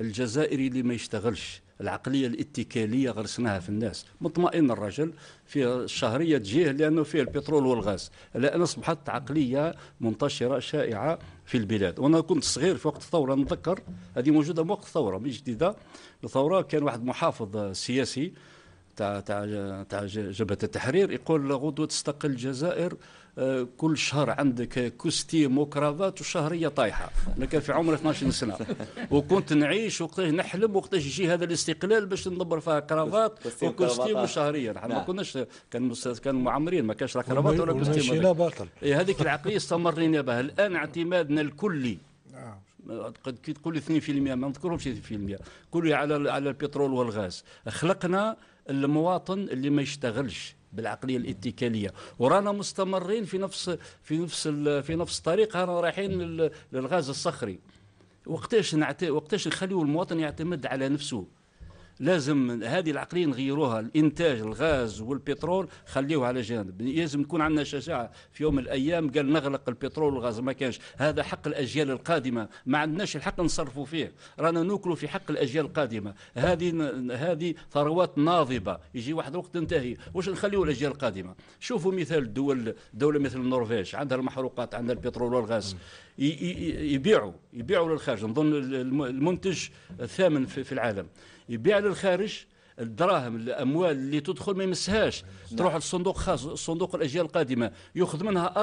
الجزائري اللي ما يشتغلش العقليه الاتكاليه غرسناها في الناس مطمئن الرجل في الشهريه تجيه لانه فيه البترول والغاز لان اصبحت عقليه منتشره شائعه في البلاد وانا كنت صغير في وقت الثوره نتذكر هذه موجوده وقت الثوره مش جديده الثوره كان واحد محافظ سياسي تاع تاع تاع جبهه التحرير يقول غدوه تستقل الجزائر كل شهر عندك كوستيم وكرافات وشهريه طايحه انا كان في عمري 12 سنه وكنت نعيش وقتاش نحلم وقتاش يجي هذا الاستقلال باش ندبر فيها كرافات وكوستيم وشهريه آه. نحن ما نعم. كناش كان كان معمرين ما كانش لا كرافات ولا كوستيم باطل إيه، هذيك العقليه استمرينا بها الان اعتمادنا الكلي قد كي تقول 2% ما نذكرهمش 2% كلي على على البترول والغاز خلقنا المواطن اللي ما يشتغلش بالعقليه الاتكاليه ورانا مستمرين في نفس في نفس في نفس الطريق رانا رايحين للغاز الصخري وقتاش نعت... وقتاش نخليو المواطن يعتمد على نفسه لازم هذه العقليه نغيروها الانتاج الغاز والبترول خليوه على جانب لازم تكون عندنا شجاعه في يوم من الايام قال نغلق البترول والغاز ما كانش هذا حق الاجيال القادمه ما عندناش الحق نصرفوا فيه رانا نوكلوا في حق الاجيال القادمه هذه هذه ثروات ناضبه يجي واحد الوقت تنتهي واش نخليوا الاجيال القادمه شوفوا مثال الدول دوله مثل النرويج عندها المحروقات عندها البترول والغاز يبيعوا يبيعوا للخارج نظن المنتج الثامن في العالم يبيع للخارج الدراهم الاموال اللي تدخل ما يمسهاش نعم. تروح لصندوق خاص صندوق الاجيال القادمه ياخذ منها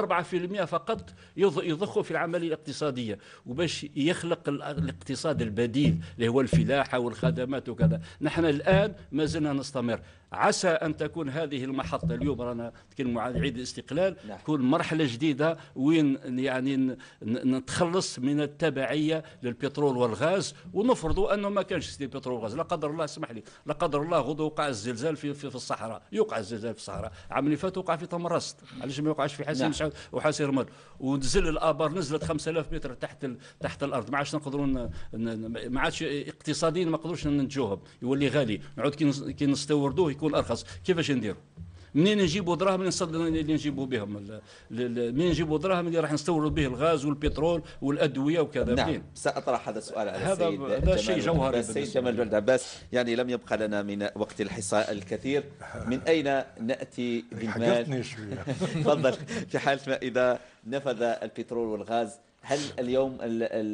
4% فقط يضخه في العمليه الاقتصاديه وباش يخلق الاقتصاد البديل اللي هو الفلاحه والخدمات وكذا نحن الان ما زلنا نستمر عسى ان تكون هذه المحطه اليوم رانا نتكلم عن عيد الاستقلال نعم. تكون مرحله جديده وين يعني نتخلص من التبعيه للبترول والغاز ونفرضوا انه ما كانش البترول والغاز لا قدر الله اسمح لي لا قدر الله غدو وقع الزلزال في, في, في الصحراء يوقع الزلزال في الصحراء عام اللي فات وقع في تمرست علاش ما يوقعش في حسين نعم. شعود رمل ونزل الابار نزلت 5000 متر تحت ال... تحت الارض ما عادش نقدروا ن... ما عادش اقتصاديا ما نقدروش ننتجوهم يولي غالي نعود كي نستوردوه يكون ارخص كيفاش نديروا منين نجيبوا دراهم اللي, اللي نجيبوا بهم منين نجيبوا دراهم اللي راح نستوردوا به الغاز والبترول والادويه وكذا نعم فين؟ ساطرح هذا السؤال على هذا السيد هذا شيء جوهري السيد جمال جلد عباس يعني لم يبقى لنا من وقت الحصاء الكثير من اين ناتي بالمال؟ <laughs> تفضل في حاله ما اذا نفذ البترول والغاز هل اليوم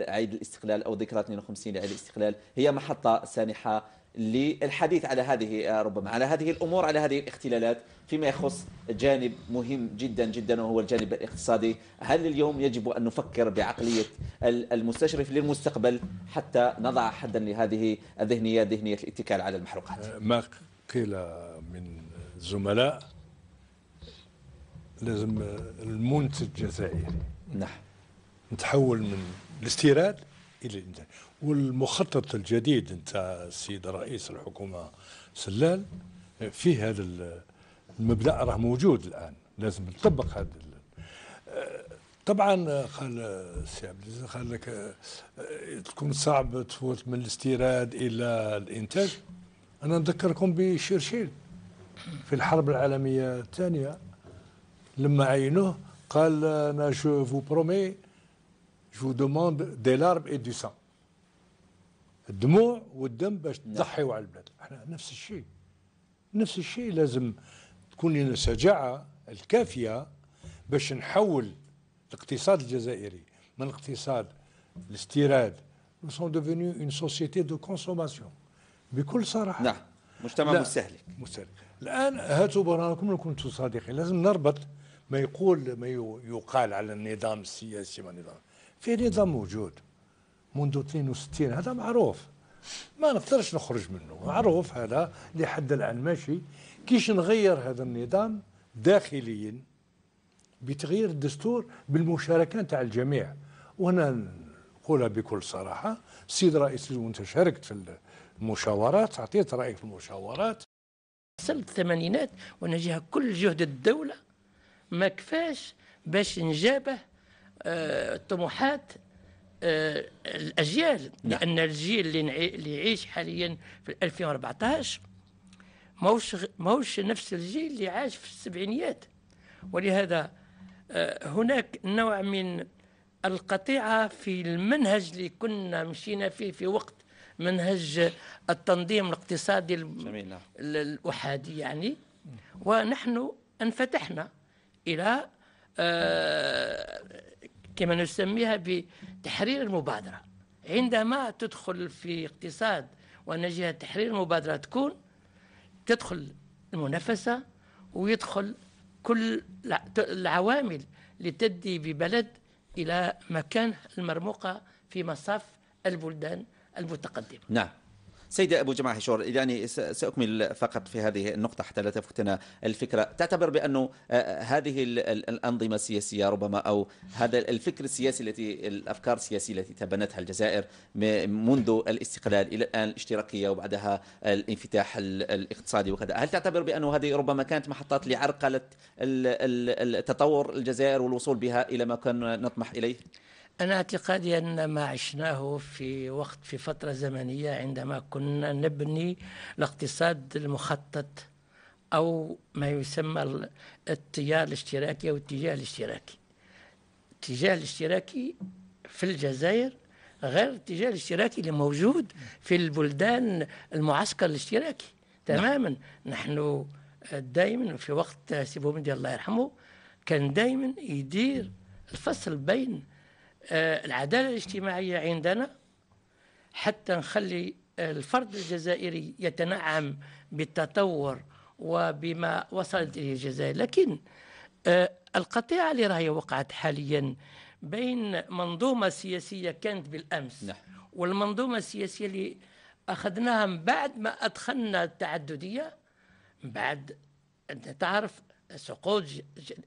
عيد الاستقلال او ذكرى 52 لعيد الاستقلال هي محطه سانحه للحديث على هذه آه، ربما على هذه الامور على هذه الاختلالات فيما يخص جانب مهم جدا جدا وهو الجانب الاقتصادي هل اليوم يجب ان نفكر بعقليه المستشرف للمستقبل حتى نضع حدا لهذه الذهنيه ذهنيه الاتكال على المحروقات آه، ما قيل من زملاء لازم آه، المنتج الجزائري نعم نتحول من الاستيراد الى الانتاج والمخطط الجديد نتاع السيد رئيس الحكومه سلال فيه هذا المبدا راه موجود الان لازم نطبق هذا طبعا قال سي عبد العزيز قال لك تكون صعب تفوت من الاستيراد الى الانتاج انا نذكركم بشيرشيل في الحرب العالميه الثانيه لما عينوه قال انا جو فو برومي جو دوموند دي لارب اي دو سان الدموع والدم باش نعم. تضحيوا على البلاد احنا نفس الشيء نفس الشيء لازم تكون لنا الشجاعه الكافيه باش نحول الاقتصاد الجزائري من اقتصاد الاستيراد نو سون devenus اون سوسيتي دو consommation بكل صراحه نعم مجتمع مستهلك مستهلك الان هاتوا برانكم لو كنتم صادقين لازم نربط ما يقول ما يقال على النظام السياسي ما النظام في نظام موجود منذ 62 هذا معروف ما نقدرش نخرج منه معروف هذا لحد الآن ماشي كيش نغير هذا النظام داخليا بتغيير الدستور بالمشاركة نتاع الجميع وأنا نقولها بكل صراحة السيد رئيس وانت شاركت في المشاورات أعطيت رأيك في المشاورات وصلت الثمانينات ونجيها كل جهد الدولة ما كفاش باش نجابه الطموحات آه، آه، الأجيال نعم. لأن الجيل اللي اللي يعيش حاليا في 2014 ماهوش ماهوش نفس الجيل اللي عاش في السبعينيات ولهذا آه، هناك نوع من القطيعة في المنهج اللي كنا مشينا فيه في وقت منهج التنظيم الاقتصادي الأحادي نعم. يعني ونحن انفتحنا إلى آه، كما نسميها بتحرير المبادرة عندما تدخل في اقتصاد ونجهة تحرير المبادرة تكون تدخل المنافسة ويدخل كل العوامل لتدي ببلد إلى مكان المرموقة في مصاف البلدان المتقدمة نعم سيدة أبو جماعة هشور إذا سأكمل فقط في هذه النقطة حتى لا تفوتنا الفكرة تعتبر بأنه آه، آه، هذه الأنظمة السياسية ربما أو هذا الفكر السياسي التي الأفكار السياسية التي تبنتها الجزائر منذ الاستقلال إلى الآن الاشتراكية وبعدها الانفتاح الاقتصادي وكذا هل تعتبر بأنه هذه ربما كانت محطات لعرقلة التطور الجزائر والوصول بها إلى ما كان نطمح إليه؟ أنا اعتقادي أن ما عشناه في وقت في فترة زمنية عندما كنا نبني الاقتصاد المخطط أو ما يسمى التيار الاشتراكي أو الاتجاه الاشتراكي الاتجاه الاشتراكي في الجزائر غير الاتجاه الاشتراكي اللي موجود في البلدان المعسكر الاشتراكي نعم. تماما نحن دائما في وقت سيبو الله يرحمه كان دائما يدير الفصل بين آه، العدالة الاجتماعية عندنا حتى نخلي الفرد الجزائري يتنعم بالتطور وبما وصلت إليه الجزائر لكن آه، القطيعة اللي راهي وقعت حاليا بين منظومة سياسية كانت بالأمس نعم. والمنظومة السياسية اللي أخذناها من بعد ما أدخلنا التعددية من بعد أنت تعرف سقوط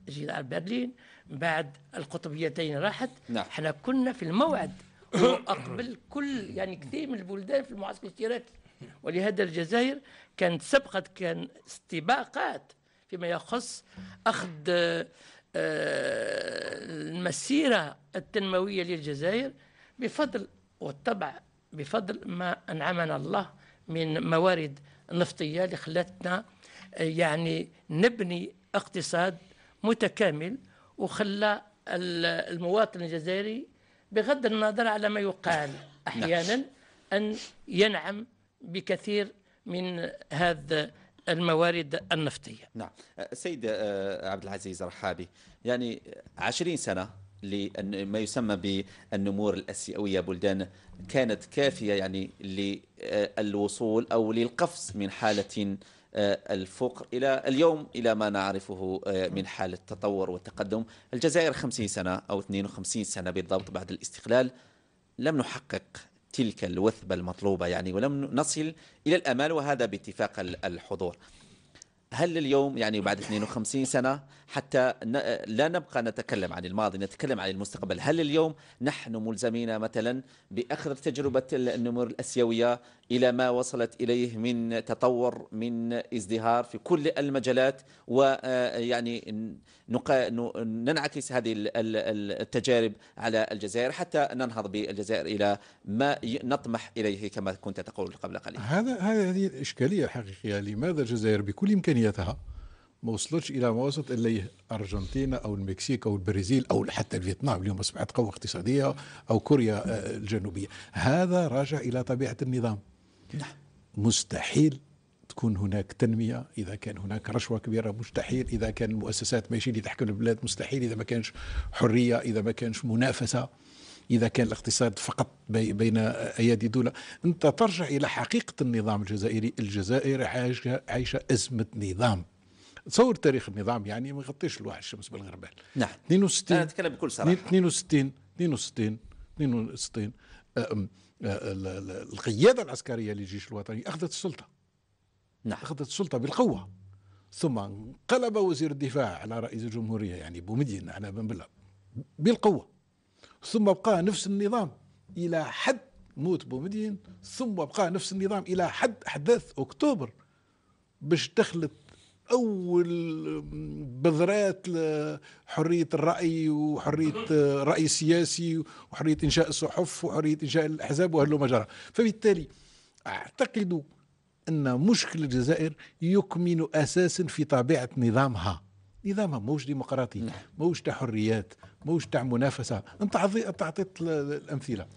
جدار برلين بعد القطبيتين راحت نعم. احنا كنا في الموعد اقبل كل يعني كثير من البلدان في المعسكر الاشتراكي ولهذا الجزائر كانت سبقت كان استباقات فيما يخص اخذ آه، آه، المسيره التنمويه للجزائر بفضل والطبع بفضل ما انعمنا الله من موارد نفطيه اللي خلتنا آه، يعني نبني اقتصاد متكامل وخلى المواطن الجزائري بغض النظر على ما يقال نعم. أحيانا أن ينعم بكثير من هذا الموارد النفطية نعم السيد آه، عبد العزيز رحابي يعني عشرين سنة لما يسمى بالنمور الاسيويه بلدان كانت كافيه يعني للوصول او للقفز من حاله آه، الفقر إلى اليوم إلى ما نعرفه آه، من حال التطور والتقدم الجزائر 50 سنة أو 52 سنة بالضبط بعد الاستقلال لم نحقق تلك الوثبة المطلوبة يعني ولم نصل إلى الأمال وهذا باتفاق الحضور هل اليوم يعني بعد 52 سنة حتى لا نبقى نتكلم عن الماضي نتكلم عن المستقبل هل اليوم نحن ملزمين مثلا بأخذ تجربة النمور الأسيوية إلى ما وصلت إليه من تطور من ازدهار في كل المجالات ويعني آه، ننعكس هذه التجارب على الجزائر حتى ننهض بالجزائر إلى ما نطمح إليه كما كنت تقول قبل قليل هذا هذه الإشكالية الحقيقية لماذا الجزائر بكل إمكانياتها ما وصلتش الى ما وصلت الا ارجنتينا او المكسيك او البرازيل او حتى فيتنام اليوم اصبحت قوه اقتصاديه او كوريا آه، الجنوبيه هذا راجع الى طبيعه النظام نعم. مستحيل تكون هناك تنمية إذا كان هناك رشوة كبيرة مستحيل إذا كان المؤسسات ماشي اللي تحكم البلاد مستحيل إذا ما كانش حرية إذا ما كانش منافسة إذا كان الاقتصاد فقط بين أيادي دولة أنت ترجع إلى حقيقة النظام الجزائري الجزائر عايشة, عايشة أزمة نظام تصور تاريخ النظام يعني ما يغطيش الواحد الشمس بالغربال نعم 62 انا اتكلم بكل صراحه 62 62 62 القياده العسكريه للجيش الوطني اخذت السلطه نعم اخذت السلطه بالقوه ثم انقلب وزير الدفاع على رئيس الجمهوريه يعني بومدين على بن بلا بالقوه ثم بقى نفس النظام الى حد موت بومدين ثم بقى نفس النظام الى حد احداث اكتوبر باش دخلت اول بذرات حريه الراي وحريه الراي آه، السياسي وحريه انشاء الصحف وحريه انشاء الاحزاب وهلو مجرى جرى فبالتالي اعتقد ان مشكل الجزائر يكمن اساسا في طبيعه نظامها نظامها موش ديمقراطي موش نعم. تاع حريات موش تاع منافسه انت اعطيت الامثله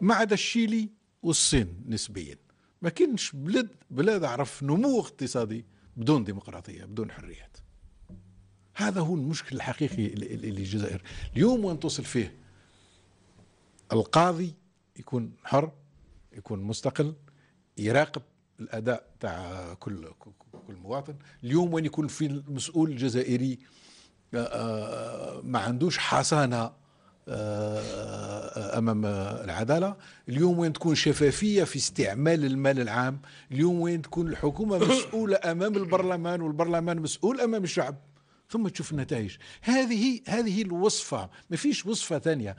ما عدا الشيلي والصين نسبيا ما كاينش بلاد بلاد عرف نمو اقتصادي بدون ديمقراطيه بدون حريات هذا هو المشكل الحقيقي للجزائر اليوم وين توصل فيه القاضي يكون حر يكون مستقل يراقب الاداء تاع كل كل مواطن اليوم وين يكون في المسؤول الجزائري آه، آه، ما عندوش حصانه آه، آه، آه، امام العداله اليوم وين تكون شفافيه في استعمال المال العام اليوم وين تكون الحكومه مسؤوله امام البرلمان والبرلمان مسؤول امام الشعب ثم تشوف النتائج هذه هذه الوصفه ما فيش وصفه ثانيه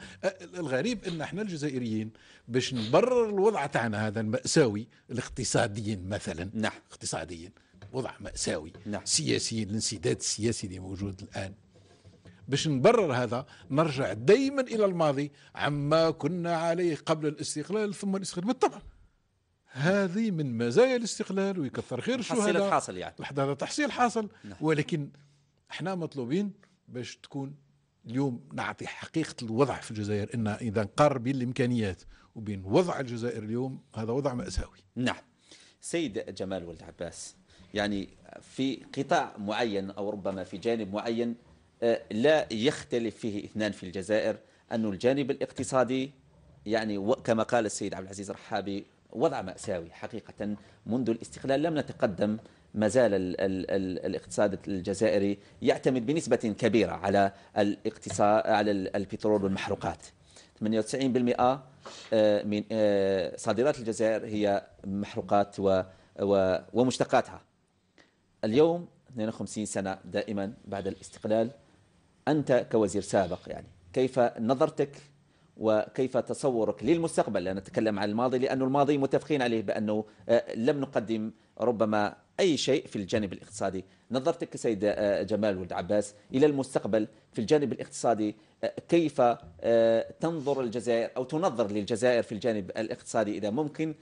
الغريب ان احنا الجزائريين باش نبرر الوضع تاعنا هذا الماساوي الاقتصادي مثلا نعم اقتصاديا وضع ماساوي نعم. سياسي الانسداد السياسي اللي موجود الان باش نبرر هذا نرجع دائما الى الماضي عما كنا عليه قبل الاستقلال ثم الاستقلال بالطبع هذه من مزايا الاستقلال ويكثر خير الشهداء تحصيل حاصل يعني هذا تحصيل حاصل نعم. ولكن احنا مطلوبين باش تكون اليوم نعطي حقيقه الوضع في الجزائر ان اذا نقار بين الامكانيات وبين وضع الجزائر اليوم هذا وضع ماساوي نعم سيد جمال ولد عباس يعني في قطاع معين او ربما في جانب معين آه، لا يختلف فيه اثنان في الجزائر أن الجانب الاقتصادي يعني كما قال السيد عبد العزيز رحابي وضع مأساوي حقيقة منذ الاستقلال لم نتقدم ما زال ال ال ال الاقتصاد الجزائري يعتمد بنسبة كبيرة على الاقتصاد على البترول والمحروقات 98% آه، من آه، صادرات الجزائر هي محروقات و ومشتقاتها اليوم 52 سنة دائما بعد الاستقلال أنت كوزير سابق يعني كيف نظرتك وكيف تصورك للمستقبل لا نتكلم عن الماضي لأن الماضي متفقين عليه بأنه آه، لم نقدم ربما أي شيء في الجانب الاقتصادي نظرتك سيد آه، جمال ولد عباس إلى المستقبل في الجانب الاقتصادي آه، كيف آه، تنظر الجزائر أو تنظر للجزائر في الجانب الاقتصادي إذا ممكن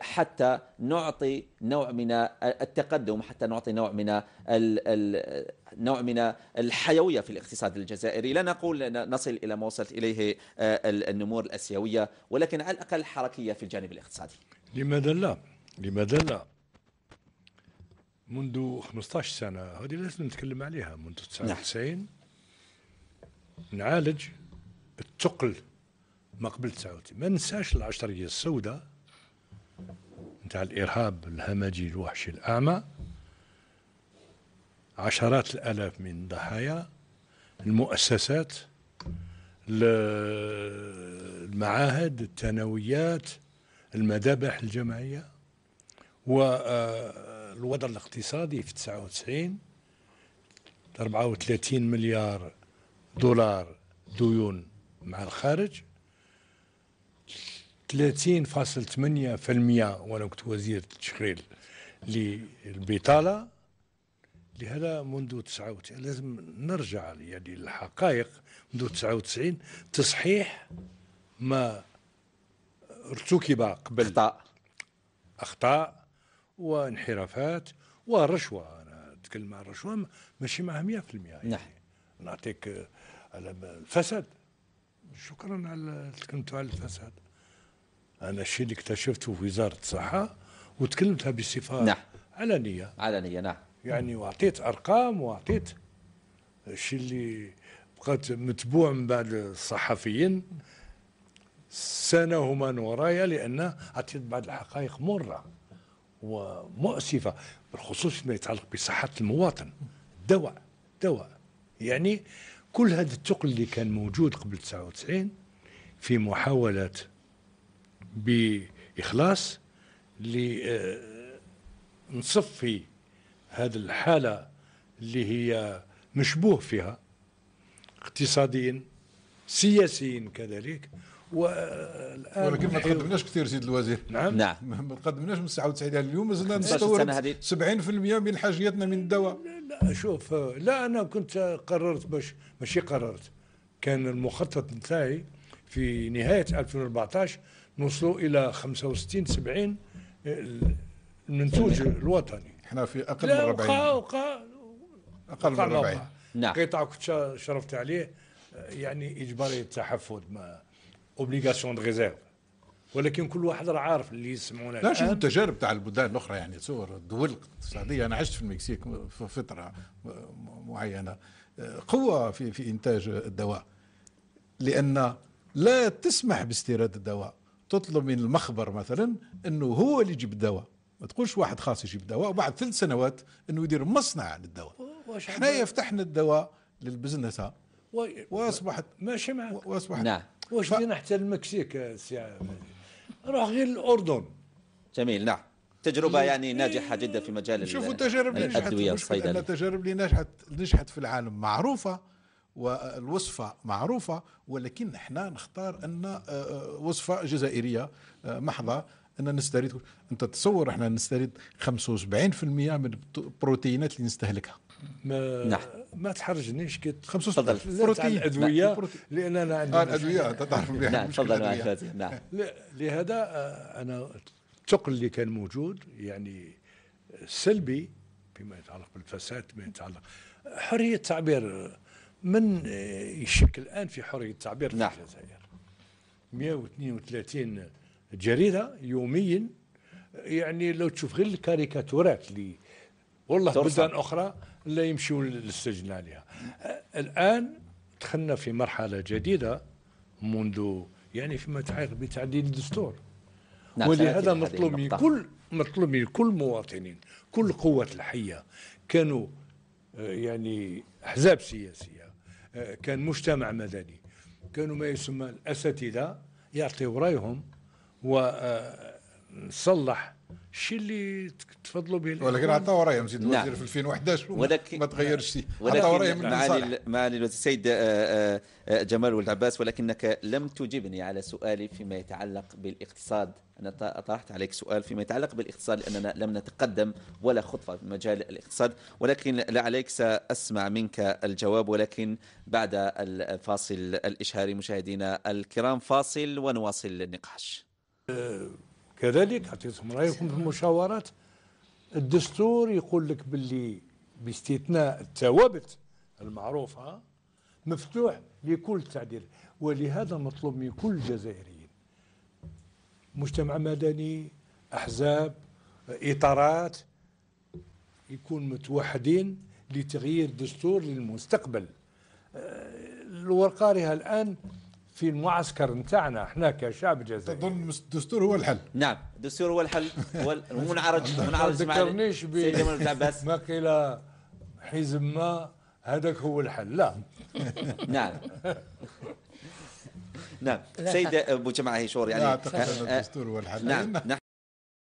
حتى نعطي نوع من التقدم حتى نعطي نوع من نوع من الحيوية في الاقتصاد الجزائري لا نقول نصل إلى ما وصلت إليه النمور الأسيوية ولكن على الأقل حركية في الجانب الاقتصادي لماذا لا؟ لماذا لا؟ منذ 15 سنه هذه لازم نتكلم عليها منذ 99 نعم. نعالج الثقل ما قبل 99 ما ننساش العشريه السوداء نتاع الارهاب الهمجي الوحشي الاعمى عشرات الالاف من الضحايا المؤسسات المعاهد الثانويات المذابح الجماعيه و آه، الوضع الاقتصادي في 99 34 مليار دولار ديون مع الخارج 30.8% وانا كنت وزير التشغيل للبطاله لهذا منذ 99 لازم نرجع يعني للحقائق منذ 99 تصحيح ما ارتكب قبل اخطاء اخطاء وانحرافات ورشوه انا اتكلم عن الرشوه ماشي معها 100% يعني نعم نعطيك على آه، الفساد شكرا على تكلمتوا على الفساد انا الشيء اللي اكتشفته في وزاره الصحه وتكلمتها بصفه نعم علنيه علنيه نعم يعني واعطيت ارقام واعطيت الشيء اللي بقات متبوع من بعد الصحفيين سنه هما ورايا لان اعطيت بعض الحقائق مره ومؤسفة بالخصوص فيما يتعلق بصحة المواطن دواء دواء يعني كل هذا الثقل اللي كان موجود قبل 99 في محاولة بإخلاص لنصفي هذه الحالة اللي هي مشبوه فيها اقتصاديا سياسيا كذلك والان ولكن ما تقدمناش كثير سيد الوزير نعم نعم ما تقدمناش من 99 اليوم مازلنا نستورد 70% من حاجياتنا من الدواء لا شوف لا انا كنت قررت باش ماشي قررت كان المخطط نتاعي في نهايه 2014 نوصلوا الى 65 70 المنتوج الوطني احنا في اقل من 40 وقع وقع اقل من 40 نعم قطاع كنت شرفت عليه آه، يعني اجباري التحفظ ما اوبليغاسيون دو ريزيرف ولكن كل واحد راه عارف اللي يسمعونا لا شوف التجارب تاع البلدان الاخرى يعني تصور الدول الاقتصاديه انا عشت في المكسيك في فتره معينه قوه في في انتاج الدواء لان لا تسمح باستيراد الدواء تطلب من المخبر مثلا انه هو اللي يجيب الدواء ما تقولش واحد خاص يجيب الدواء وبعد ثلاث سنوات انه يدير مصنع للدواء حنايا فتحنا الدواء للبزنس واصبحت ماشي معك واصبحت نعم واش بينا حتى المكسيك سي روح غير الاردن جميل نعم تجربة إيه، يعني ناجحة إيه، جدا في مجال شوفوا التجارب اللي نجحت الصيدلية التجارب اللي نجحت نجحت في العالم معروفة والوصفة معروفة ولكن احنا نختار ان آه، آه، وصفة جزائرية آه، محضة ان نستورد انت تصور احنا نستورد 75% من البروتينات اللي نستهلكها ما نعم. ما تحرجنيش كي تفضل تاع الادويه نعم، لان انا عندي آه الادويه تعرف بها نعم تفضل معك فاتح نعم لهذا آه، انا الثقل اللي كان موجود يعني سلبي فيما يتعلق بالفساد فيما يتعلق حريه التعبير من آه، يشك الان في حريه التعبير في نعم. الجزائر 132 جريده يوميا يعني لو تشوف غير الكاريكاتورات اللي والله بلدان أخرى لا يمشوا للسجن عليها الآن دخلنا في مرحلة جديدة منذ يعني فيما يتعلق بتعديل الدستور نعم ولهذا مطلوب من كل مطلوب من كل المواطنين كل القوات الحية كانوا يعني أحزاب سياسية كان مجتمع مدني كانوا ما يسمى الأساتذة يعطيوا رأيهم ونصلح الشيء اللي تفضلوا به ولكن عطا ورايا مزيد الوزير نعم. في 2011 ولكن ما تغيرش شيء نعم. عطا ورايا من معالي معالي السيد آه، آه، آه، جمال ولد عباس ولكنك لم تجبني على سؤالي فيما يتعلق بالاقتصاد انا طرحت عليك سؤال فيما يتعلق بالاقتصاد لاننا لم نتقدم ولا خطوه في مجال الاقتصاد ولكن لا عليك ساسمع منك الجواب ولكن بعد الفاصل الاشهاري مشاهدينا الكرام فاصل ونواصل النقاش كذلك اعطيتهم رايكم في المشاورات الدستور يقول لك باللي باستثناء الثوابت المعروفه مفتوح لكل تعديل ولهذا مطلوب من كل الجزائريين مجتمع مدني احزاب اطارات يكون متوحدين لتغيير دستور للمستقبل أه، الورقه الان في المعسكر نتاعنا احنا كشعب جزائري تظن الدستور هو الحل نعم الدستور هو الحل هو المنعرج منعرج <laughs> ما ذكرنيش <laughs> ما قيل حزب ما هذاك هو الحل لا <laughs> نعم نعم سيد بو جماعه هيشور يعني نعم الدستور هو الحل نعم